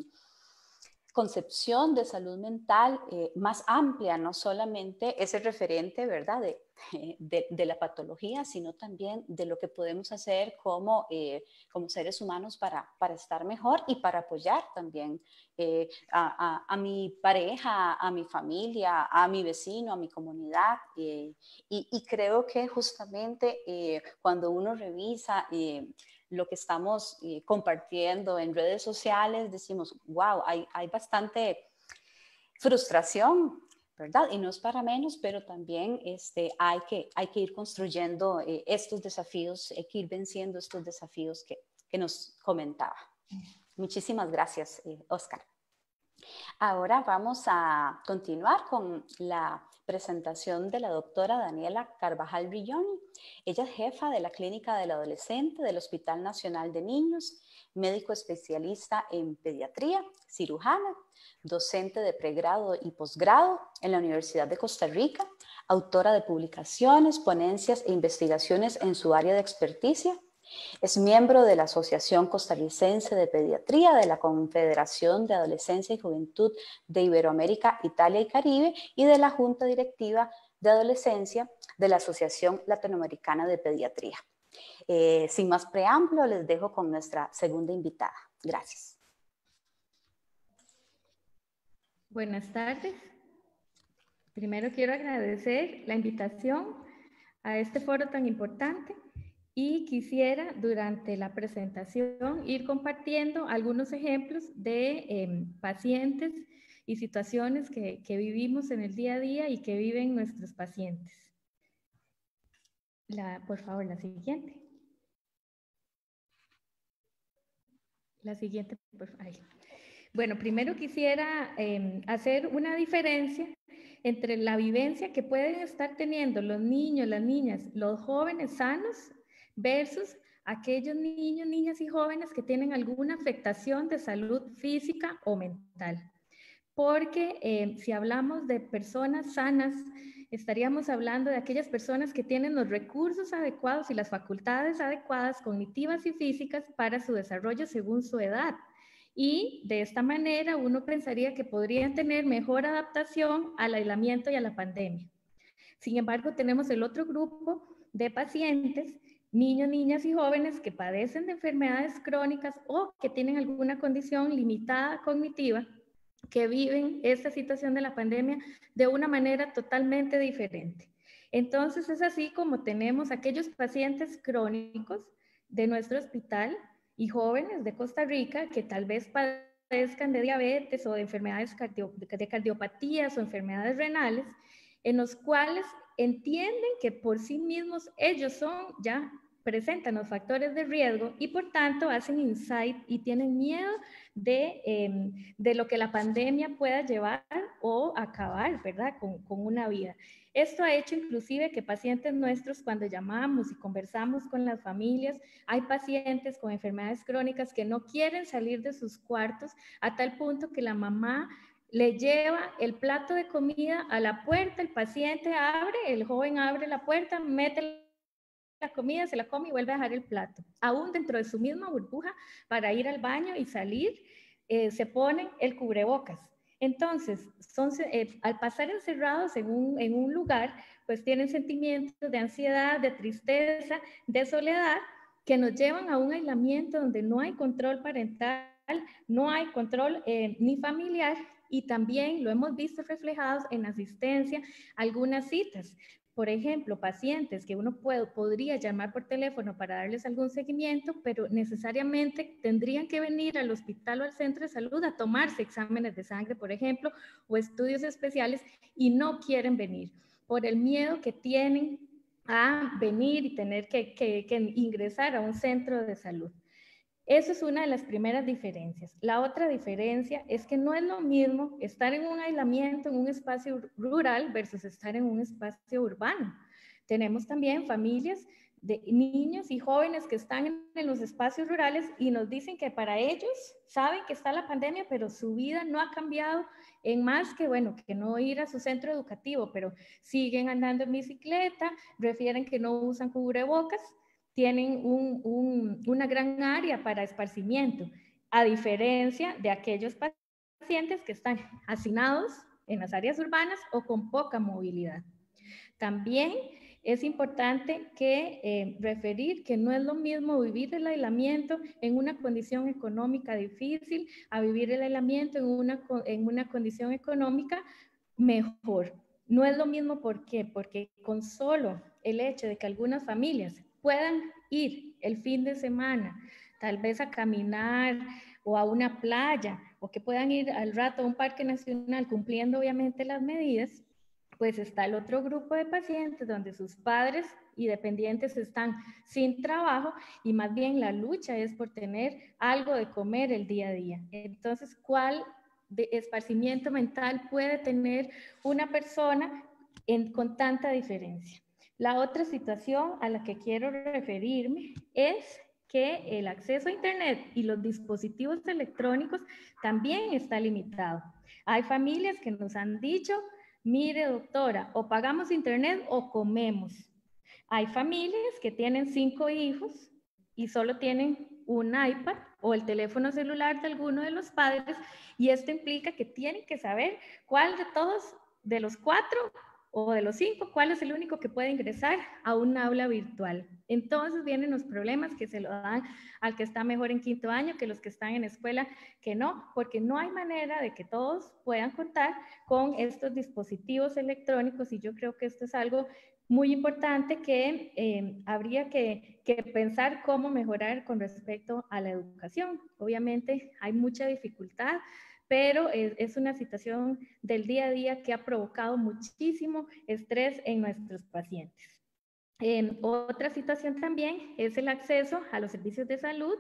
concepción de salud mental eh, más amplia, no solamente ese referente, ¿verdad?, eh, de, la patología, sino también de lo que podemos hacer como, eh, como seres humanos para, para, estar mejor y para apoyar también a, mi pareja, a mi familia, a mi vecino, a mi comunidad. Y, y, creo que justamente cuando uno revisa lo que estamos eh, compartiendo en redes sociales, decimos, wow, hay, hay bastante frustración, ¿verdad? Y no es para menos, pero también este, hay, que, hay que ir construyendo eh, estos desafíos, hay que ir venciendo estos desafíos que, que nos comentaba. Muchísimas gracias, óscar eh, Oscar. Ahora vamos a continuar con la presentación de la doctora Daniela Carvajal Brilloni. Ella es jefa de la Clínica del Adolescente del Hospital Nacional de Niños, médico especialista en pediatría, cirujana, docente de pregrado y posgrado en la Universidad de Costa Rica, autora de publicaciones, ponencias e investigaciones en su área de experticia es miembro de la Asociación Costarricense de Pediatría, de la Confederación de Adolescencia y Juventud de Iberoamérica, Italia y Caribe y de la Junta Directiva de Adolescencia de la Asociación Latinoamericana de Pediatría. Eh, sin más preámbulo, les dejo con nuestra segunda invitada. Gracias. Buenas tardes. Primero quiero agradecer la invitación a este foro tan importante y quisiera durante la presentación ir compartiendo algunos ejemplos de em, pacientes y situaciones que, que, vivimos en el día a día y que viven nuestros pacientes. por favor, la siguiente. La siguiente, por favor. Bueno, primero quisiera em, hacer una diferencia entre la vivencia que pueden estar teniendo los niños, las niñas, los jóvenes sanos versus aquellos niños, niñas y jóvenes que tienen alguna afectación de salud física o mental. Porque eh, si hablamos de personas sanas, estaríamos hablando de aquellas personas que tienen los recursos adecuados y las facultades adecuadas cognitivas y físicas para su desarrollo según su edad. Y de esta manera uno pensaría que podrían tener mejor adaptación al aislamiento y a la pandemia. Sin embargo, tenemos el otro grupo de pacientes niños, niñas y jóvenes que padecen de enfermedades crónicas o que tienen alguna condición limitada cognitiva que viven esta situación de la pandemia de una manera totalmente diferente. Entonces es así como tenemos aquellos pacientes crónicos de nuestro hospital y jóvenes de Costa Rica que tal vez padezcan de diabetes o de enfermedades de cardiopatías o enfermedades renales, en los cuales entienden que por sí mismos ellos son ya presentan los factores de riesgo y por tanto hacen insight y tienen miedo de, em, lo que la pandemia pueda llevar o acabar, ¿verdad? Con, una vida. Esto ha hecho inclusive que pacientes nuestros, cuando llamamos y conversamos con las familias, hay pacientes con enfermedades crónicas que no quieren salir de sus cuartos a tal punto que la mamá le lleva el plato de comida a la puerta, el paciente abre, el joven abre la puerta, mete la comida, se la come y vuelve a dejar el plato, aún dentro de su misma burbuja para ir al baño y salir, eh, se pone el cubrebocas. Entonces, son, eh, al pasar encerrados en un, en un lugar, pues tienen sentimientos de ansiedad, de tristeza, de soledad, que nos llevan a un aislamiento donde no hay control parental, no hay control eh, ni familiar y también lo hemos visto reflejados en asistencia a algunas citas. Por ejemplo, pacientes que uno podría llamar por teléfono para darles algún seguimiento, pero necesariamente tendrían que venir al hospital o al centro de salud a tomarse exámenes de sangre, por ejemplo, o estudios especiales y no quieren venir por el miedo que tienen a venir y tener que ingresar a un centro de salud. Esa es una de las primeras diferencias. La otra diferencia es que no es lo mismo estar en un aislamiento en un espacio rural versus estar en un espacio urbano. Tenemos también familias de niños y jóvenes que están en los espacios rurales y nos dicen que para ellos saben que está la pandemia, pero su vida no ha cambiado en más que, bueno, que no ir a su centro educativo, pero siguen andando en bicicleta, refieren que no usan cubrebocas, tienen una gran área para esparcimiento, a diferencia de aquellos pacientes que están hacinados en las áreas urbanas o con poca movilidad. También es importante que eh, referir que no es lo mismo vivir el aislamiento en una condición económica difícil a vivir el aislamiento en una, en una condición económica mejor. No es lo mismo, ¿por qué? Porque con solo el hecho de que algunas familias puedan ir el fin de semana, tal vez a caminar o a una playa, o que puedan ir al rato a un parque nacional cumpliendo obviamente las medidas, pues está el otro grupo de pacientes donde sus padres y dependientes están sin trabajo y más bien la lucha es por tener algo de comer el día a día. Entonces, ¿cuál de esparcimiento mental puede tener una persona con tanta diferencia? La otra situación a la que quiero referirme es que el acceso a Internet y los dispositivos electrónicos también está limitado. Hay familias que nos han dicho, mire doctora, o pagamos Internet o comemos. Hay familias que tienen cinco hijos y solo tienen un iPad o el teléfono celular de alguno de los padres y esto implica que tienen que saber cuál de todos, de los cuatro, o de los cinco, ¿cuál es el único que puede ingresar a un aula virtual? Entonces vienen los problemas que se lo dan al que está mejor en quinto año que los que están en escuela, que no, porque no hay manera de que todos puedan contar con estos dispositivos electrónicos y yo creo que esto es algo muy importante que em, habría que, que, pensar cómo mejorar con respecto a la educación. Obviamente hay mucha dificultad pero es, una situación del día a día que ha provocado muchísimo estrés en nuestros pacientes. En otra situación también es el acceso a los servicios de salud.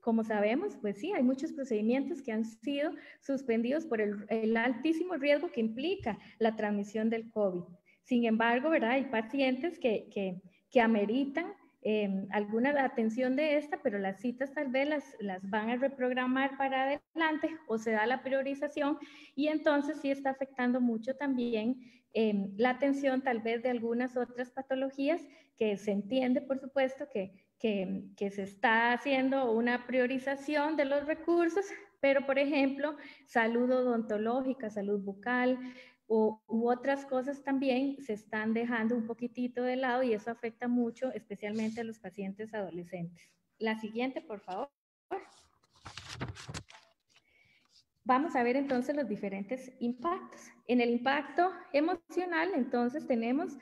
Como sabemos, pues sí, hay muchos procedimientos que han sido suspendidos por el, altísimo riesgo que implica la transmisión del COVID. Sin embargo, ¿verdad? Hay pacientes que, que, que ameritan Em, alguna atención de esta, pero las citas tal vez las, las van a reprogramar para adelante o se da la priorización y entonces sí está afectando mucho también em, la atención tal vez de algunas otras patologías que se entiende, por supuesto, que, que, que se está haciendo una priorización de los recursos, pero por ejemplo, salud odontológica, salud bucal, o, u otras cosas también se están dejando un poquitito de lado y eso afecta mucho, especialmente a los pacientes adolescentes. La siguiente, por favor. Vamos a ver entonces los diferentes impactos. En el impacto emocional, entonces tenemos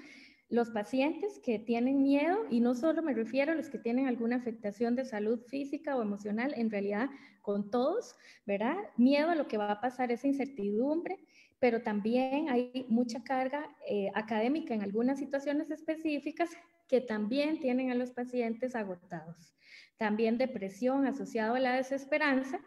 los pacientes que tienen miedo, y no solo me refiero a los que tienen alguna afectación de salud física o emocional, en realidad con todos, ¿verdad? Miedo a lo que va a pasar, esa incertidumbre, pero también hay mucha carga eh, académica en algunas situaciones específicas que también tienen a los pacientes agotados. También depresión asociado a la desesperanza,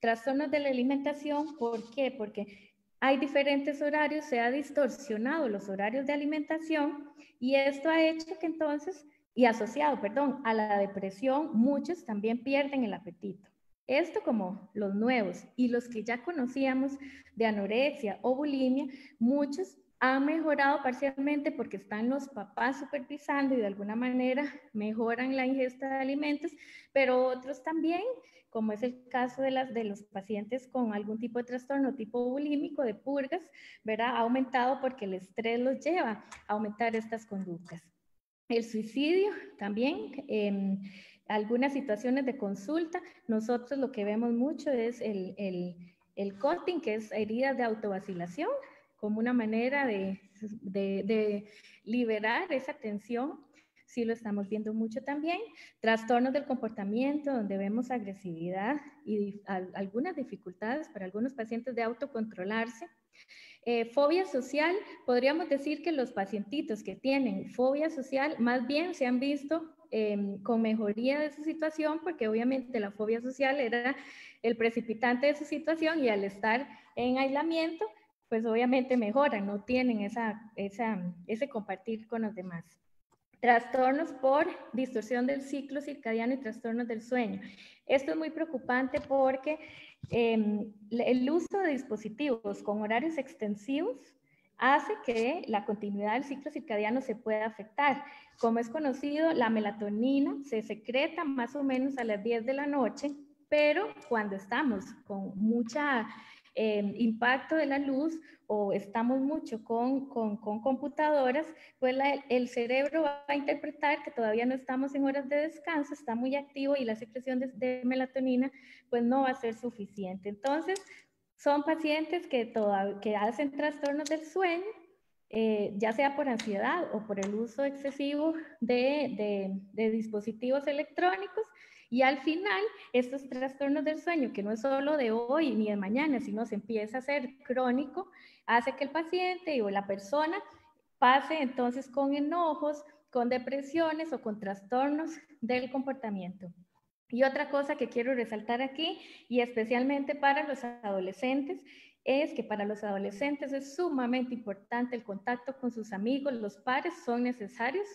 trastornos de la alimentación, ¿por qué? Porque hay diferentes horarios, se ha distorsionado los horarios de alimentación y esto ha hecho que entonces, y asociado, perdón, a la depresión, muchos también pierden el apetito. Esto como los nuevos y los que ya conocíamos de anorexia o bulimia, muchos han mejorado parcialmente porque están los papás supervisando y de alguna manera mejoran la ingesta de alimentos, pero otros también, como es el caso de, las, de los pacientes con algún tipo de trastorno tipo bulímico de purgas, ¿verdad? Ha aumentado porque el estrés los lleva a aumentar estas conductas. El suicidio también. Eh, algunas situaciones de consulta, nosotros lo que vemos mucho es el, el, el cutting, que es heridas de autovacilación, como una manera de, de, liberar esa tensión sí lo estamos viendo mucho también. Trastornos del comportamiento, donde vemos agresividad y algunas dificultades para algunos pacientes de autocontrolarse. Eh, fobia social, podríamos decir que los pacientitos que tienen fobia social más bien se han visto Em, con mejoría de su situación, porque obviamente la fobia social era el precipitante de su situación y al estar en aislamiento, pues obviamente mejoran, no tienen esa, ese compartir con los demás. Trastornos por distorsión del ciclo circadiano y trastornos del sueño. Esto es muy preocupante porque em, el uso de dispositivos con horarios extensivos hace que la continuidad del ciclo circadiano se pueda afectar. Como es conocido, la melatonina se secreta más o menos a las 10 de la noche, pero cuando estamos con mucha em, impacto de la luz o estamos mucho con, computadoras, pues el cerebro va a interpretar que todavía no estamos en horas de descanso, está muy activo y la secreción de, melatonina pues no va a ser suficiente. Entonces, son pacientes que, que hacen trastornos del sueño eh, ya sea por ansiedad o por el uso excesivo de, de, dispositivos electrónicos. Y al final, estos trastornos del sueño, que no es solo de hoy ni de mañana, sino se empieza a ser crónico, hace que el paciente o la persona pase entonces con enojos, con depresiones o con trastornos del comportamiento. Y otra cosa que quiero resaltar aquí, y especialmente para los adolescentes, es que para los adolescentes es sumamente importante el contacto con sus amigos, los pares son necesarios,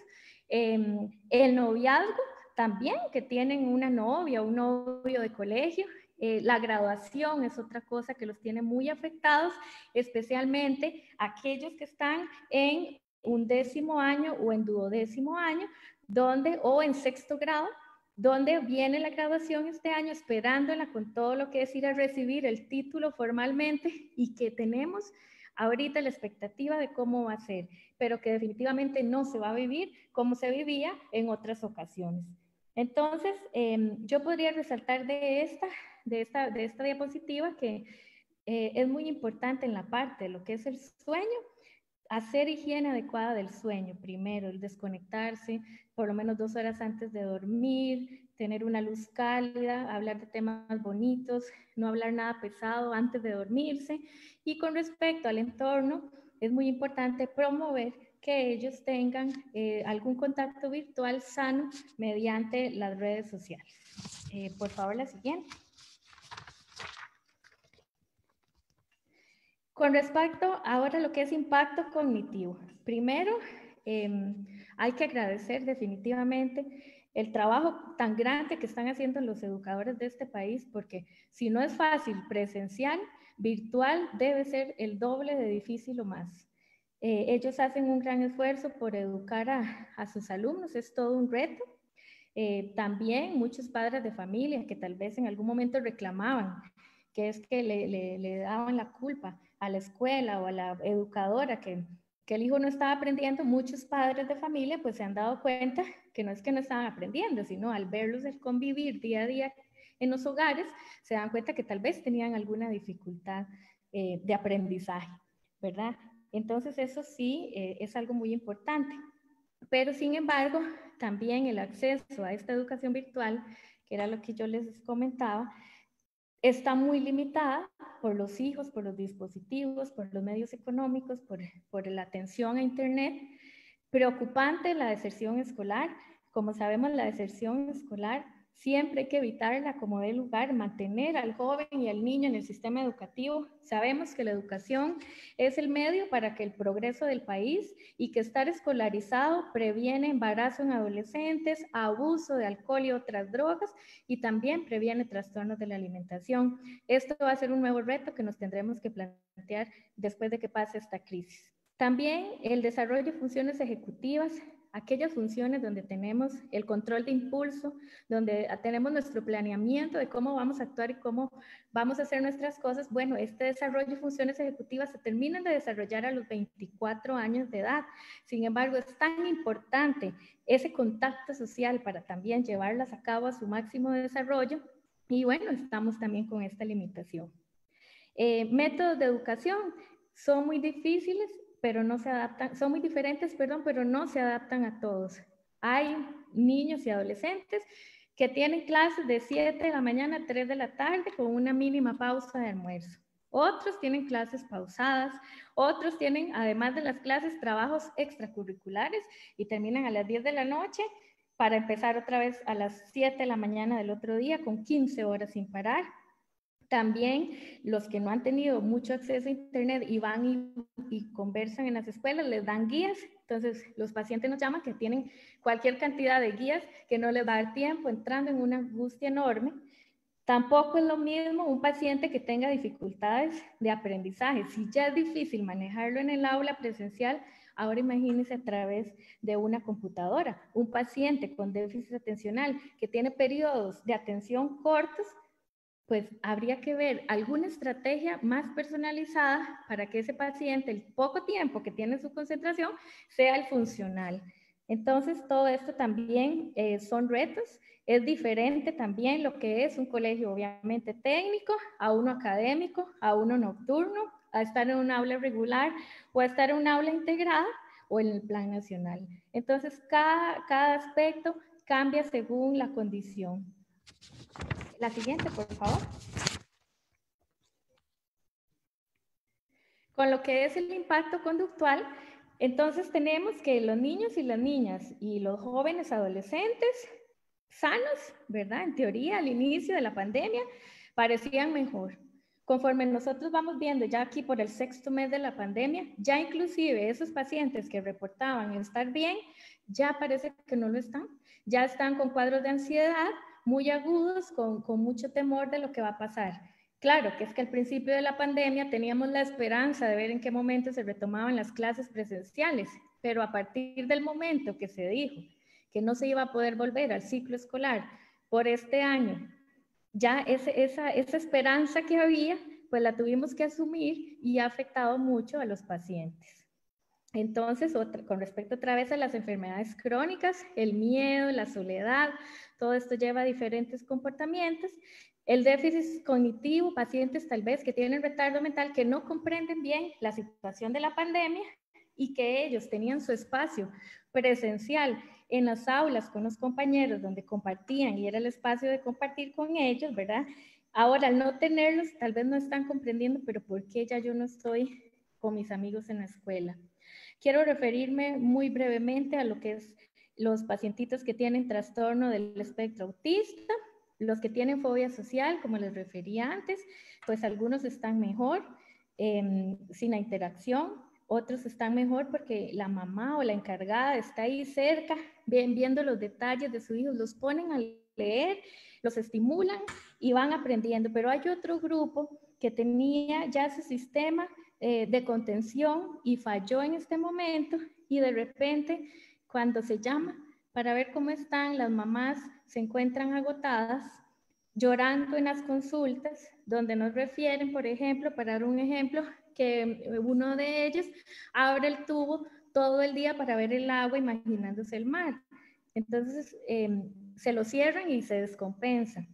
em, el noviazgo también, que tienen una novia, un novio de colegio. Eh, la graduación es otra cosa que los tiene muy afectados, especialmente aquellos que están en un décimo año o en duodécimo año, donde o en sexto grado, donde viene la graduación este año, esperándola con todo lo que es ir a recibir el título formalmente [LAUGHS] y que tenemos ahorita la expectativa de cómo va a ser, pero que definitivamente no se va a vivir como se vivía en otras ocasiones. Entonces, em, yo podría resaltar de esta, de esta, de esta diapositiva que eh, es muy importante en la parte de lo que es el sueño, hacer higiene adecuada del sueño primero, el desconectarse, por lo menos dos horas antes de dormir, tener una luz cálida, hablar de temas bonitos, no hablar nada pesado antes de dormirse. Y con respecto al entorno, es muy importante promover que ellos tengan eh, algún contacto virtual sano mediante las redes sociales. Eh, por favor, la siguiente. Con respecto ahora a lo que es impacto cognitivo. Primero, eh, hay que agradecer definitivamente el trabajo tan grande que están haciendo los educadores de este país, porque si no es fácil presencial, virtual debe ser el doble de difícil o más. Eh, ellos hacen un gran esfuerzo por educar a, sus alumnos, es todo un reto. Eh, también muchos padres de familia que tal vez en algún momento reclamaban que es que le, le daban la culpa a la escuela o a la educadora que el hijo no estaba aprendiendo, muchos padres de familia pues se han dado cuenta que no es que no estaban aprendiendo, sino al verlos el convivir día a día en los hogares, se dan cuenta que tal vez tenían alguna dificultad eh, de aprendizaje, ¿verdad? Entonces eso sí eh, es algo muy importante. Pero sin embargo, también el acceso a esta educación virtual, que era lo que yo les comentaba, está muy limitada por los hijos, por los dispositivos, por los medios económicos, por, la atención a Internet. Preocupante la deserción escolar. Como sabemos, la deserción escolar Siempre hay que evitarla como de lugar, mantener al joven y al niño en el sistema educativo. Sabemos que la educación es el medio para que el progreso del país y que estar escolarizado previene embarazo en adolescentes, abuso de alcohol y otras drogas y también previene trastornos de la alimentación. Esto va a ser un nuevo reto que nos tendremos que plantear después de que pase esta crisis. También el desarrollo de funciones ejecutivas aquellas funciones donde tenemos el control de impulso, donde tenemos nuestro planeamiento de cómo vamos a actuar y cómo vamos a hacer nuestras cosas, bueno, este desarrollo y funciones ejecutivas se terminan de desarrollar a los 24 años de edad. Sin embargo, es tan importante ese contacto social para también llevarlas a cabo a su máximo desarrollo y bueno, estamos también con esta limitación. Eh, métodos de educación son muy difíciles pero no se adaptan, son muy diferentes, perdón, pero no se adaptan a todos. Hay niños y adolescentes que tienen clases de 7 de la mañana a 3 de la tarde con una mínima pausa de almuerzo. Otros tienen clases pausadas, otros tienen, además de las clases, trabajos extracurriculares y terminan a las 10 de la noche para empezar otra vez a las 7 de la mañana del otro día con 15 horas sin parar. También los que no han tenido mucho acceso a Internet y van y, conversan en las escuelas, les dan guías. Entonces, los pacientes nos llaman que tienen cualquier cantidad de guías que no les va a tiempo, entrando en una angustia enorme. Tampoco es lo mismo un paciente que tenga dificultades de aprendizaje. Si ya es difícil manejarlo en el aula presencial, Ahora imagínense a través de una computadora, un paciente con déficit atencional que tiene periodos de atención cortos pues habría que ver alguna estrategia más personalizada para que ese paciente, el poco tiempo que tiene su concentración, sea el funcional. Entonces, todo esto también eh, son retos. Es diferente también lo que es un colegio, obviamente, técnico, a uno académico, a uno nocturno, a estar en un aula regular o a estar en un aula integrada o en el plan nacional. Entonces, cada aspecto cambia según la condición. La siguiente, por favor. Con lo que es el impacto conductual, entonces tenemos que los niños y las niñas y los jóvenes adolescentes sanos, ¿verdad? En teoría, al inicio de la pandemia, parecían mejor. Conforme nosotros vamos viendo ya aquí por el sexto mes de la pandemia, ya inclusive esos pacientes que reportaban estar bien, ya parece que no lo están, ya están con cuadros de ansiedad, muy agudos, con, mucho temor de lo que va a pasar. Claro, que es que al principio de la pandemia teníamos la esperanza de ver en qué momento se retomaban las clases presenciales, pero a partir del momento que se dijo que no se iba a poder volver al ciclo escolar por este año, ya esa, esperanza que había, pues la tuvimos que asumir y ha afectado mucho a los pacientes. Entonces, con respecto otra vez a las enfermedades crónicas, el miedo, la soledad, todo esto lleva a diferentes comportamientos. El déficit cognitivo, pacientes tal vez que tienen retardo mental, que no comprenden bien la situación de la pandemia y que ellos tenían su espacio presencial en las aulas con los compañeros donde compartían y era el espacio de compartir con ellos, ¿verdad? Ahora, al no tenerlos, tal vez no están comprendiendo, pero ¿por qué ya yo no estoy con mis amigos en la escuela? Quiero referirme muy brevemente a lo que es los pacientitos que tienen trastorno del espectro autista, los que tienen fobia social, como les refería antes, pues algunos están mejor em, sin la interacción, otros están mejor porque la mamá o la encargada está ahí cerca, bien, viendo los detalles de su hijo, los ponen a leer, los estimulan y van aprendiendo. Pero hay otro grupo que tenía ya su sistema eh, de contención y falló en este momento y de repente cuando se llama para ver cómo están las mamás, se encuentran agotadas, llorando en las consultas, donde nos refieren, por ejemplo, para dar un ejemplo, que uno de ellos abre el tubo todo el día para ver el agua imaginándose el mar. Entonces em, se lo cierran y se descompensan.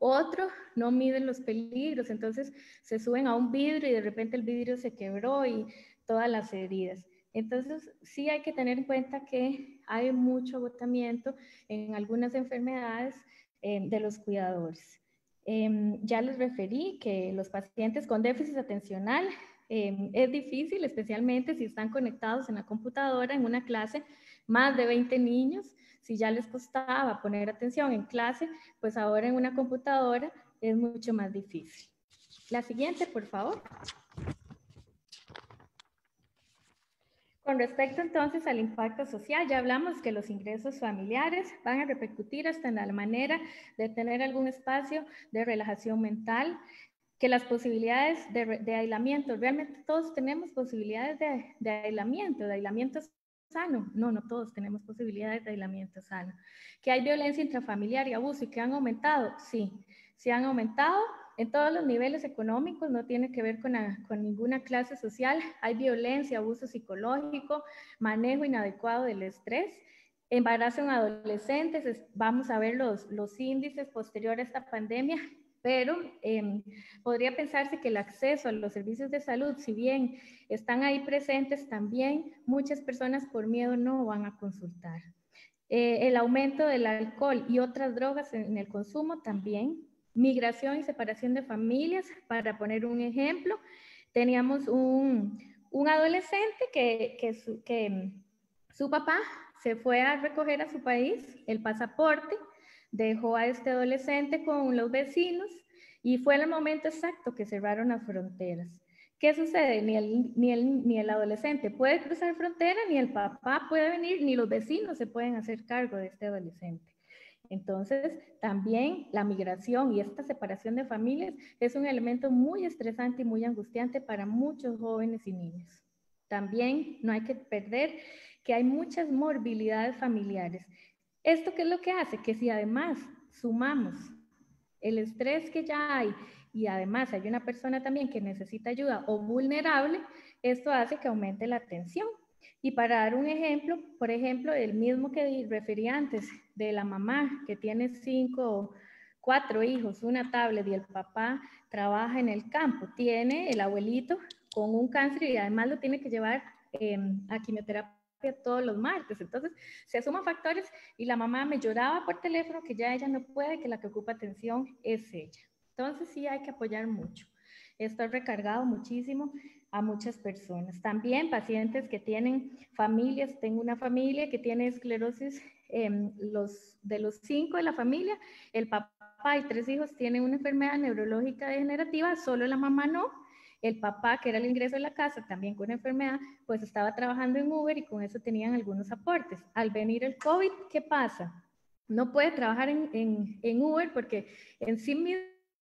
Otro no miden los peligros, entonces se suben a un vidrio y de repente el vidrio se quebró y todas las heridas. Entonces, sí hay que tener en cuenta que hay mucho agotamiento en algunas enfermedades eh, de los cuidadores. Em, ya les referí que los pacientes con déficit atencional em, es difícil, especialmente si están conectados en la computadora en una clase, más de 20 niños. Si ya les costaba poner atención en clase, pues ahora en una computadora es mucho más difícil. La siguiente, por favor. Con respecto entonces al impacto social, ya hablamos que los ingresos familiares van a repercutir hasta en la manera de tener algún espacio de relajación mental, que las posibilidades de, aislamiento, realmente todos tenemos posibilidades de, aislamiento, de aislamiento sano. No, no todos tenemos posibilidades de aislamiento sano. Que hay violencia intrafamiliar y abuso y que han aumentado, sí, se han aumentado en todos los niveles económicos, no tiene que ver con, ninguna clase social. Hay violencia, abuso psicológico, manejo inadecuado del estrés, embarazo en adolescentes, vamos a ver los, índices posterior a esta pandemia, pero em, podría pensarse que el acceso a los servicios de salud, si bien están ahí presentes, también muchas personas por miedo no van a consultar. Eh, el aumento del alcohol y otras drogas en el consumo también migración y separación de familias, para poner un ejemplo. Teníamos un, adolescente que, mm, su, papá se fue a recoger a su país el pasaporte, dejó a este adolescente con los vecinos y fue el momento exacto que cerraron las fronteras. ¿Qué sucede? Ni el, ni el adolescente puede cruzar frontera, ni el papá puede venir, ni los vecinos se pueden hacer cargo de este adolescente. Entonces, también la migración y esta separación de familias es un elemento muy estresante y muy angustiante para muchos jóvenes y niños. También no hay que perder que hay muchas morbilidades familiares. ¿Esto qué es lo que hace? Que si además sumamos el estrés que ya hay y además hay una persona también que necesita ayuda o vulnerable, esto hace que aumente la tensión y para dar un ejemplo, por ejemplo, el mismo que referí antes, de la mamá que tiene cinco, cuatro hijos, una tablet y el papá trabaja en el campo, tiene el abuelito con un cáncer y además lo tiene que llevar em, a quimioterapia todos los martes. Entonces, se suman factores y la mamá me lloraba por teléfono que ya ella no puede, que la que ocupa atención es ella. Entonces, sí hay que apoyar mucho. Estoy recargado muchísimo a muchas personas. También pacientes que tienen familias, tengo una familia que tiene esclerosis, eh, los, de los cinco de la familia, el papá y tres hijos tienen una enfermedad neurológica degenerativa, solo la mamá no. El papá, que era el ingreso de la casa, también con una enfermedad, pues estaba trabajando en Uber y con eso tenían algunos aportes. Al venir el COVID, ¿qué pasa? No puede trabajar en, en, en Uber porque en sí mismo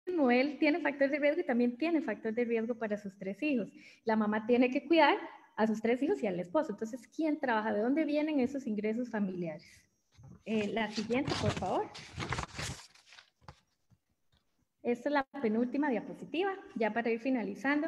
Noel tiene factores de riesgo y también tiene factores de riesgo para sus tres hijos. La mamá tiene que cuidar a sus tres hijos y al esposo. Entonces, ¿quién trabaja? ¿De dónde vienen esos ingresos familiares? Eh, la siguiente, por favor. Esta es la penúltima diapositiva, ya para ir finalizando.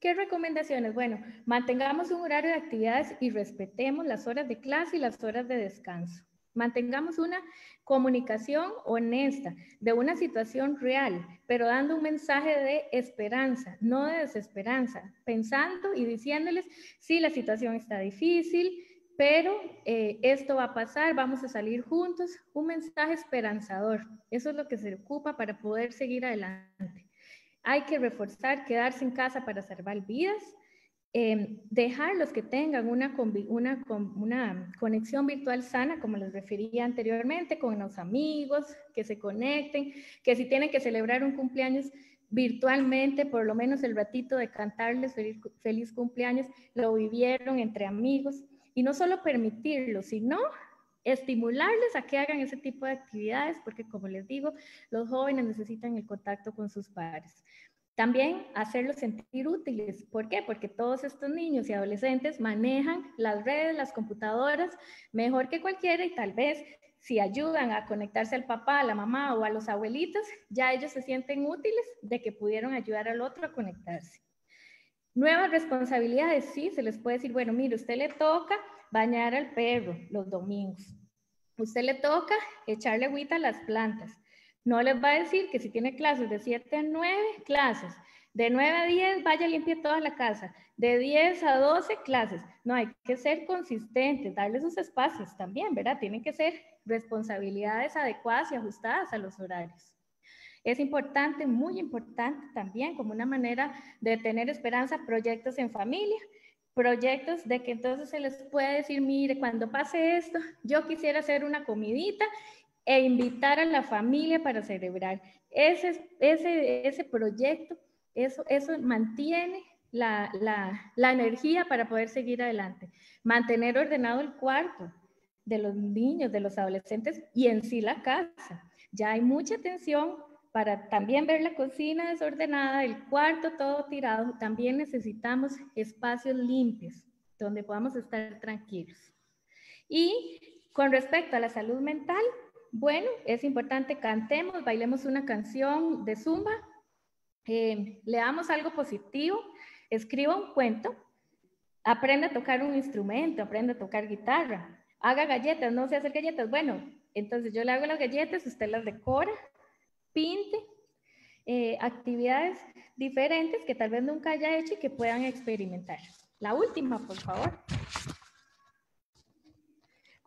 ¿Qué recomendaciones? Bueno, mantengamos un horario de actividades y respetemos las horas de clase y las horas de descanso. Mantengamos una comunicación honesta de una situación real, pero dando un mensaje de esperanza, no de desesperanza, pensando y diciéndoles, si la situación está difícil, pero eh, esto va a pasar, vamos a salir juntos, un mensaje esperanzador. Eso es lo que se ocupa para poder seguir adelante. Hay que reforzar, quedarse en casa para salvar vidas, eh, dejar los que tengan una, conexión virtual sana, como les refería anteriormente, con los amigos, que se conecten, que si tienen que celebrar un cumpleaños virtualmente, por lo menos el ratito de cantarles feliz, feliz cumpleaños, lo vivieron entre amigos. Y no solo permitirlo, sino estimularles a que hagan ese tipo de actividades, porque como les digo, los jóvenes necesitan el contacto con sus padres. También hacerlos sentir útiles. ¿Por qué? Porque todos estos niños y adolescentes manejan las redes, las computadoras mejor que cualquiera y tal vez si ayudan a conectarse al papá, a la mamá o a los abuelitos, ya ellos se sienten útiles de que pudieron ayudar al otro a conectarse. Nuevas responsabilidades, sí, se les puede decir, bueno, mire, usted le toca bañar al perro los domingos, usted le toca echarle agüita a las plantas, no les va a decir que si tiene clases de 7 a 9, clases. De 9 a 10, vaya limpiar toda la casa. De 10 a 12, clases. No, hay que ser consistentes, darle sus espacios también, ¿verdad? Tienen que ser responsabilidades adecuadas y ajustadas a los horarios. Es importante, muy importante también, como una manera de tener esperanza, proyectos en familia, proyectos de que entonces se les puede decir, mire, cuando pase esto, yo quisiera hacer una comidita e invitar a la familia para celebrar. Ese, ese, ese proyecto, eso, eso mantiene la, la energía para poder seguir adelante. Mantener ordenado el cuarto de los niños, de los adolescentes y en sí la casa. Ya hay mucha tensión para también ver la cocina desordenada, el cuarto todo tirado, también necesitamos espacios limpios donde podamos estar tranquilos. Y con respecto a la salud mental, bueno, es importante, cantemos, bailemos una canción de zumba, eh, leamos algo positivo, escriba un cuento, aprende a tocar un instrumento, aprende a tocar guitarra, haga galletas, no sé hacer galletas. Bueno, entonces yo le hago las galletas, usted las decora, pinte, eh, actividades diferentes que tal vez nunca haya hecho y que puedan experimentar. La última, por favor.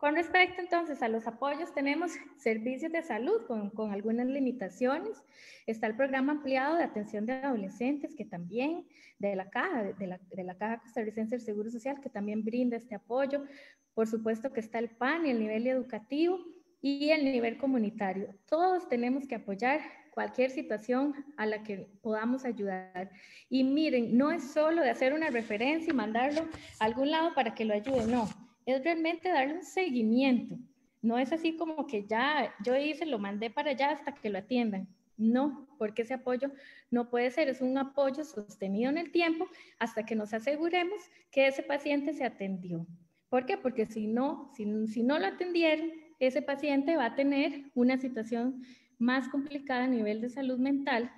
Con respecto entonces a los apoyos, tenemos servicios de salud con, algunas limitaciones. Está el programa ampliado de atención de adolescentes, que también de la Caja, de la, de Costarricense del Seguro Social, que también brinda este apoyo. Por supuesto que está el PAN, y el nivel educativo y el nivel comunitario. Todos tenemos que apoyar cualquier situación a la que podamos ayudar. Y miren, no es solo de hacer una referencia y mandarlo a algún lado para que lo ayude, no es realmente darle un seguimiento. No es así como que ya yo hice, lo mandé para allá hasta que lo atiendan. No, porque ese apoyo no puede ser, es un apoyo sostenido en el tiempo hasta que nos aseguremos que ese paciente se atendió. ¿Por qué? Porque si no, si, no lo atendieron, ese paciente va a tener una situación más complicada a nivel de salud mental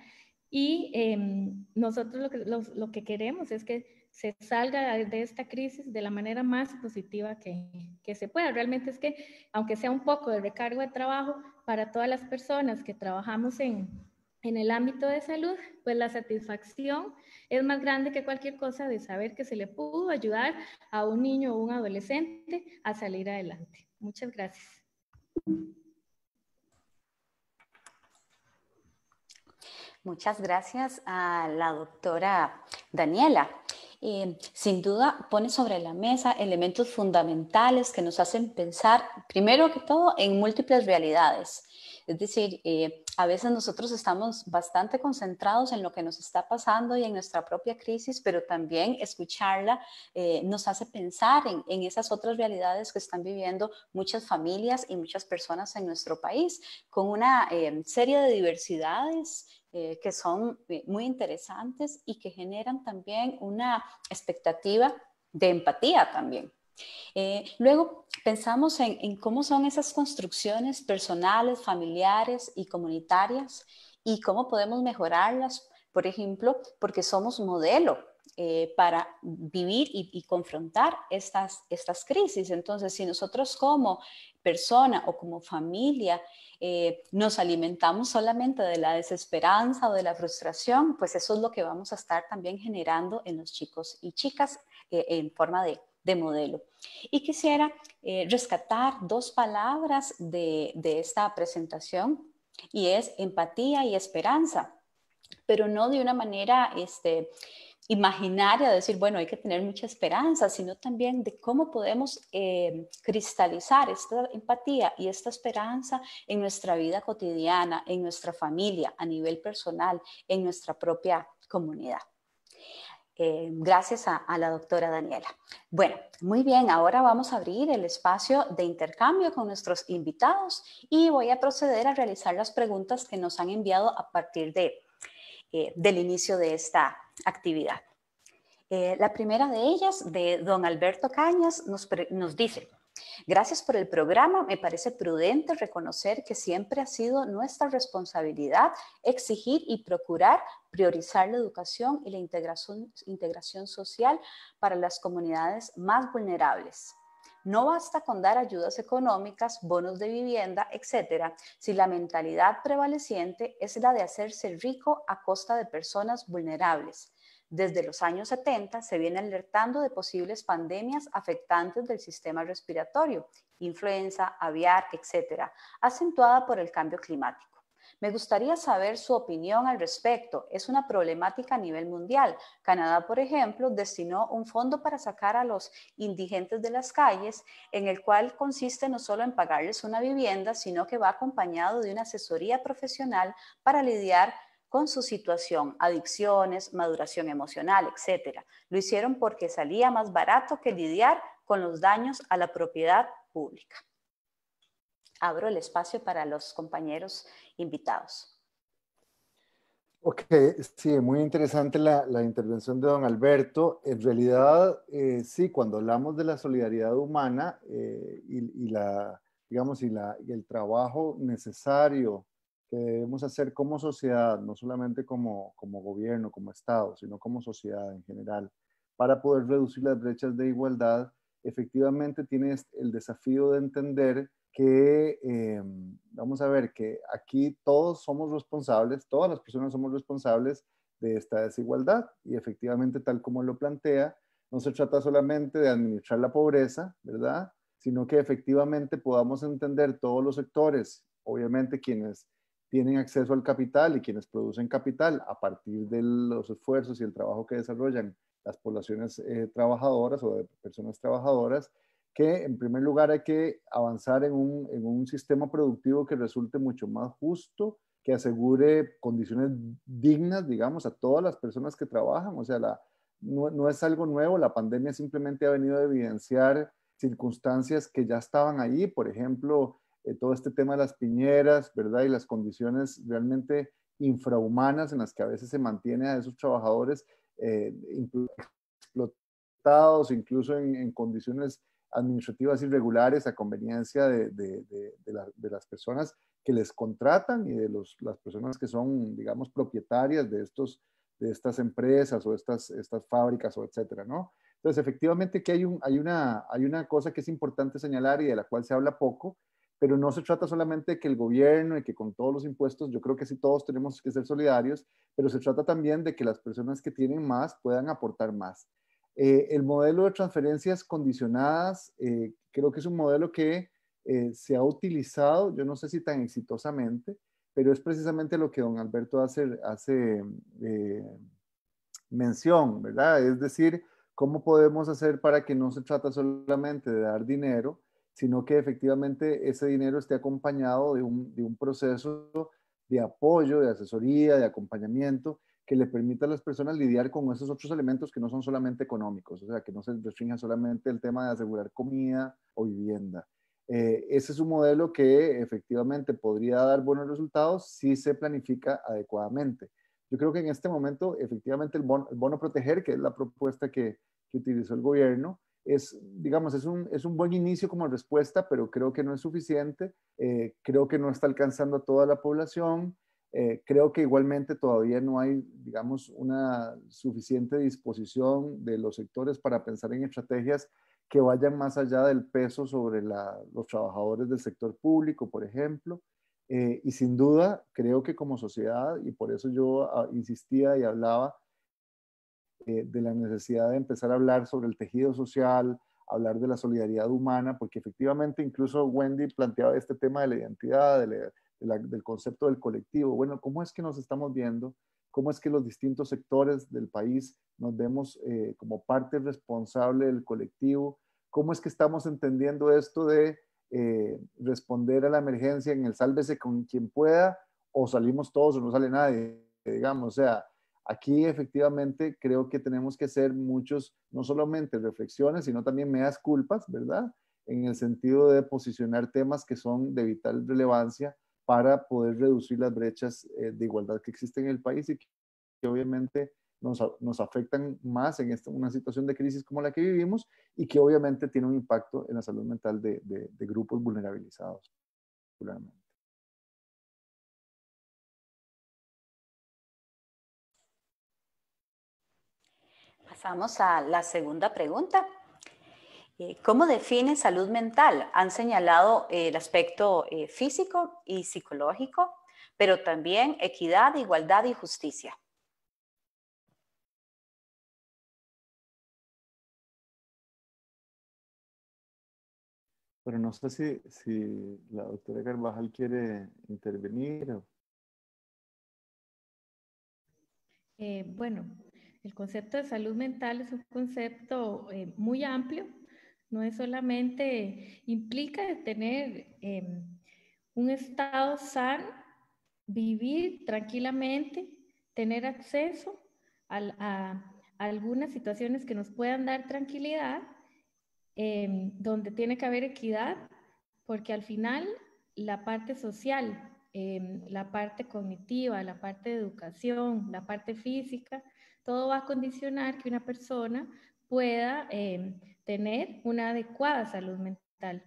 y em, nosotros lo que queremos es que se salga de esta crisis de la manera más positiva que, se pueda. Realmente es que, aunque sea un poco de recargo de trabajo, para todas las personas que trabajamos en, en el ámbito de salud, pues la satisfacción es más grande que cualquier cosa de saber que se le pudo ayudar a un niño o un adolescente a salir adelante. Muchas gracias. Muchas gracias a la doctora Daniela. Eh, sin duda pone sobre la mesa elementos fundamentales que nos hacen pensar, primero que todo, en múltiples realidades. Es decir, eh, a veces nosotros estamos bastante concentrados en lo que nos está pasando y en nuestra propia crisis, pero también escucharla eh, nos hace pensar en, esas otras realidades que están viviendo muchas familias y muchas personas en nuestro país, con una serie de diversidades eh, que son eh, muy interesantes y que generan también una expectativa de empatía también. Eh, luego pensamos en cómo son esas construcciones personales, familiares y comunitarias y cómo podemos mejorarlas, por ejemplo, porque somos modelo eh, para vivir y, confrontar estas, estas crisis. Entonces, si nosotros como persona o como familia eh, nos alimentamos solamente de la desesperanza o de la frustración, pues eso es lo que vamos a estar también generando en los chicos y chicas eh, en forma de, modelo. Y quisiera rescatar dos palabras de, de esta presentación y es empatía y esperanza pero no de una manera este, imaginaria, de decir, bueno, hay que tener mucha esperanza, sino también de cómo podemos eh, cristalizar esta empatía y esta esperanza en nuestra vida cotidiana, en nuestra familia, a nivel personal, en nuestra propia comunidad. Eh, gracias a, la doctora Daniela. Bueno, muy bien, ahora vamos a abrir el espacio de intercambio con nuestros invitados y voy a proceder a realizar las preguntas que nos han enviado a partir de, eh, del inicio de esta actividad. Eh, la primera de ellas, de don Alberto Cañas, nos, dice, gracias por el programa, me parece prudente reconocer que siempre ha sido nuestra responsabilidad exigir y procurar priorizar la educación y la integración social para las comunidades más vulnerables. No basta con dar ayudas económicas, bonos de vivienda, etcétera, si la mentalidad prevaleciente es la de hacerse rico a costa de personas vulnerables. Desde los años 70 se viene alertando de posibles pandemias afectantes del sistema respiratorio, influenza, aviar, etcétera, acentuada por el cambio climático. Me gustaría saber su opinión al respecto. Es una problemática a nivel mundial. Canadá, por ejemplo, destinó un fondo para sacar a los indigentes de las calles, en el cual consiste no solo en pagarles una vivienda, sino que va acompañado de una asesoría profesional para lidiar con su situación, adicciones, maduración emocional, etc. Lo hicieron porque salía más barato que lidiar con los daños a la propiedad pública abro el espacio para los compañeros invitados. Ok, sí, muy interesante la, intervención de don Alberto. En realidad, eh, sí, cuando hablamos de la solidaridad humana eh, y, la, digamos, y, la, el trabajo necesario que debemos hacer como sociedad, no solamente como, como gobierno, como Estado, sino como sociedad en general, para poder reducir las brechas de igualdad, efectivamente tiene el desafío de entender que, em, vamos a ver, que aquí todos somos responsables, todas las personas somos responsables de esta desigualdad y efectivamente tal como lo plantea, no se trata solamente de administrar la pobreza, ¿verdad? Sino que efectivamente podamos entender todos los sectores, obviamente quienes tienen acceso al capital y quienes producen capital a partir de los esfuerzos y el trabajo que desarrollan las poblaciones eh, trabajadoras o de personas trabajadoras, que en primer lugar hay que avanzar en un, en un sistema productivo que resulte mucho más justo, que asegure condiciones dignas, digamos, a todas las personas que trabajan. O sea, la, no, es algo nuevo, la pandemia simplemente ha venido a evidenciar circunstancias que ya estaban ahí. por ejemplo, eh, todo este tema de las piñeras, ¿verdad? Y las condiciones realmente infrahumanas en las que a veces se mantiene a esos trabajadores eh, explotados, incluso en, en condiciones administrativas irregulares a conveniencia de, las personas que les contratan y de las personas que son, digamos, propietarias de, estos, de estas empresas o estas, fábricas o etcétera, ¿no? Entonces, efectivamente que hay, una, hay una cosa que es importante señalar y de la cual se habla poco, pero no se trata solamente de que el gobierno y que con todos los impuestos, yo creo que sí todos tenemos que ser solidarios, pero se trata también de que las personas que tienen más puedan aportar más. Eh, el modelo de transferencias condicionadas eh, creo que es un modelo que eh, se ha utilizado, yo no sé si tan exitosamente, pero es precisamente lo que don Alberto hace, mención, ¿verdad? Es decir, cómo podemos hacer para que no se trata solamente de dar dinero, sino que efectivamente ese dinero esté acompañado de un proceso de apoyo, de asesoría, de acompañamiento que le permita a las personas lidiar con esos otros elementos que no son solamente económicos, o sea, que no se restrinja solamente el tema de asegurar comida o vivienda. Eh, ese es un modelo que efectivamente podría dar buenos resultados si se planifica adecuadamente. Yo creo que en este momento, efectivamente, el bono, proteger, que es la propuesta que, utilizó el gobierno, es, digamos, es un, buen inicio como respuesta, pero creo que no es suficiente. Eh, creo que no está alcanzando a toda la población. Eh, creo que igualmente todavía no hay, digamos, una suficiente disposición de los sectores para pensar en estrategias que vayan más allá del peso sobre los trabajadores del sector público, por ejemplo. Eh, y sin duda, creo que como sociedad, y por eso yo ah, insistía y hablaba eh, de la necesidad de empezar a hablar sobre el tejido social, hablar de la solidaridad humana, porque efectivamente incluso Wendy planteaba este tema de la identidad, de la del concepto del colectivo. Bueno, ¿cómo es que nos estamos viendo? ¿Cómo es que los distintos sectores del país nos vemos eh, como parte responsable del colectivo? ¿Cómo es que estamos entendiendo esto de eh, responder a la emergencia en el sálvese con quien pueda o salimos todos o no sale nadie? Digamos, o sea, aquí efectivamente creo que tenemos que hacer muchos, no solamente reflexiones, sino también medias culpas, ¿verdad? En el sentido de posicionar temas que son de vital relevancia para poder reducir las brechas eh, de igualdad que existen en el país y que, obviamente nos, afectan más en esta, una situación de crisis como la que vivimos y que obviamente tiene un impacto en la salud mental de, de grupos vulnerabilizados. Pasamos a la segunda pregunta. Eh, ¿Cómo define salud mental? Han señalado eh, el aspecto eh, físico y psicológico, pero también equidad, igualdad y justicia. Pero no sé si, la doctora Carvajal quiere intervenir. bueno, el concepto de salud mental es un concepto muy amplio no es solamente, implica tener em, un estado sano, vivir tranquilamente, tener acceso a, algunas situaciones que nos puedan dar tranquilidad, em, donde tiene que haber equidad, porque al final la parte social, em, la parte cognitiva, la parte de educación, la parte física, todo va a condicionar que una persona pueda tener una adecuada salud mental.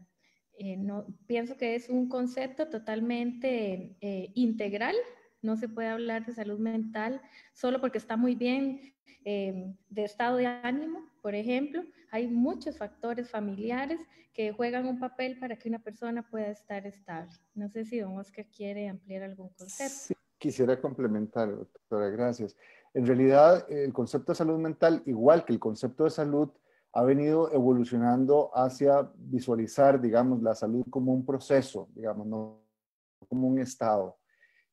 Eh, no, pienso que es un concepto totalmente eh, integral. No se puede hablar de salud mental solo porque está muy bien eh, de estado de ánimo, por ejemplo. Hay muchos factores familiares que juegan un papel para que una persona pueda estar estable. No sé si don Oscar quiere ampliar algún concepto. Sí, quisiera complementar, doctora, gracias. En realidad, el concepto de salud mental, igual que el concepto de salud, ha venido evolucionando hacia visualizar, digamos, la salud como un proceso, digamos, no como un estado.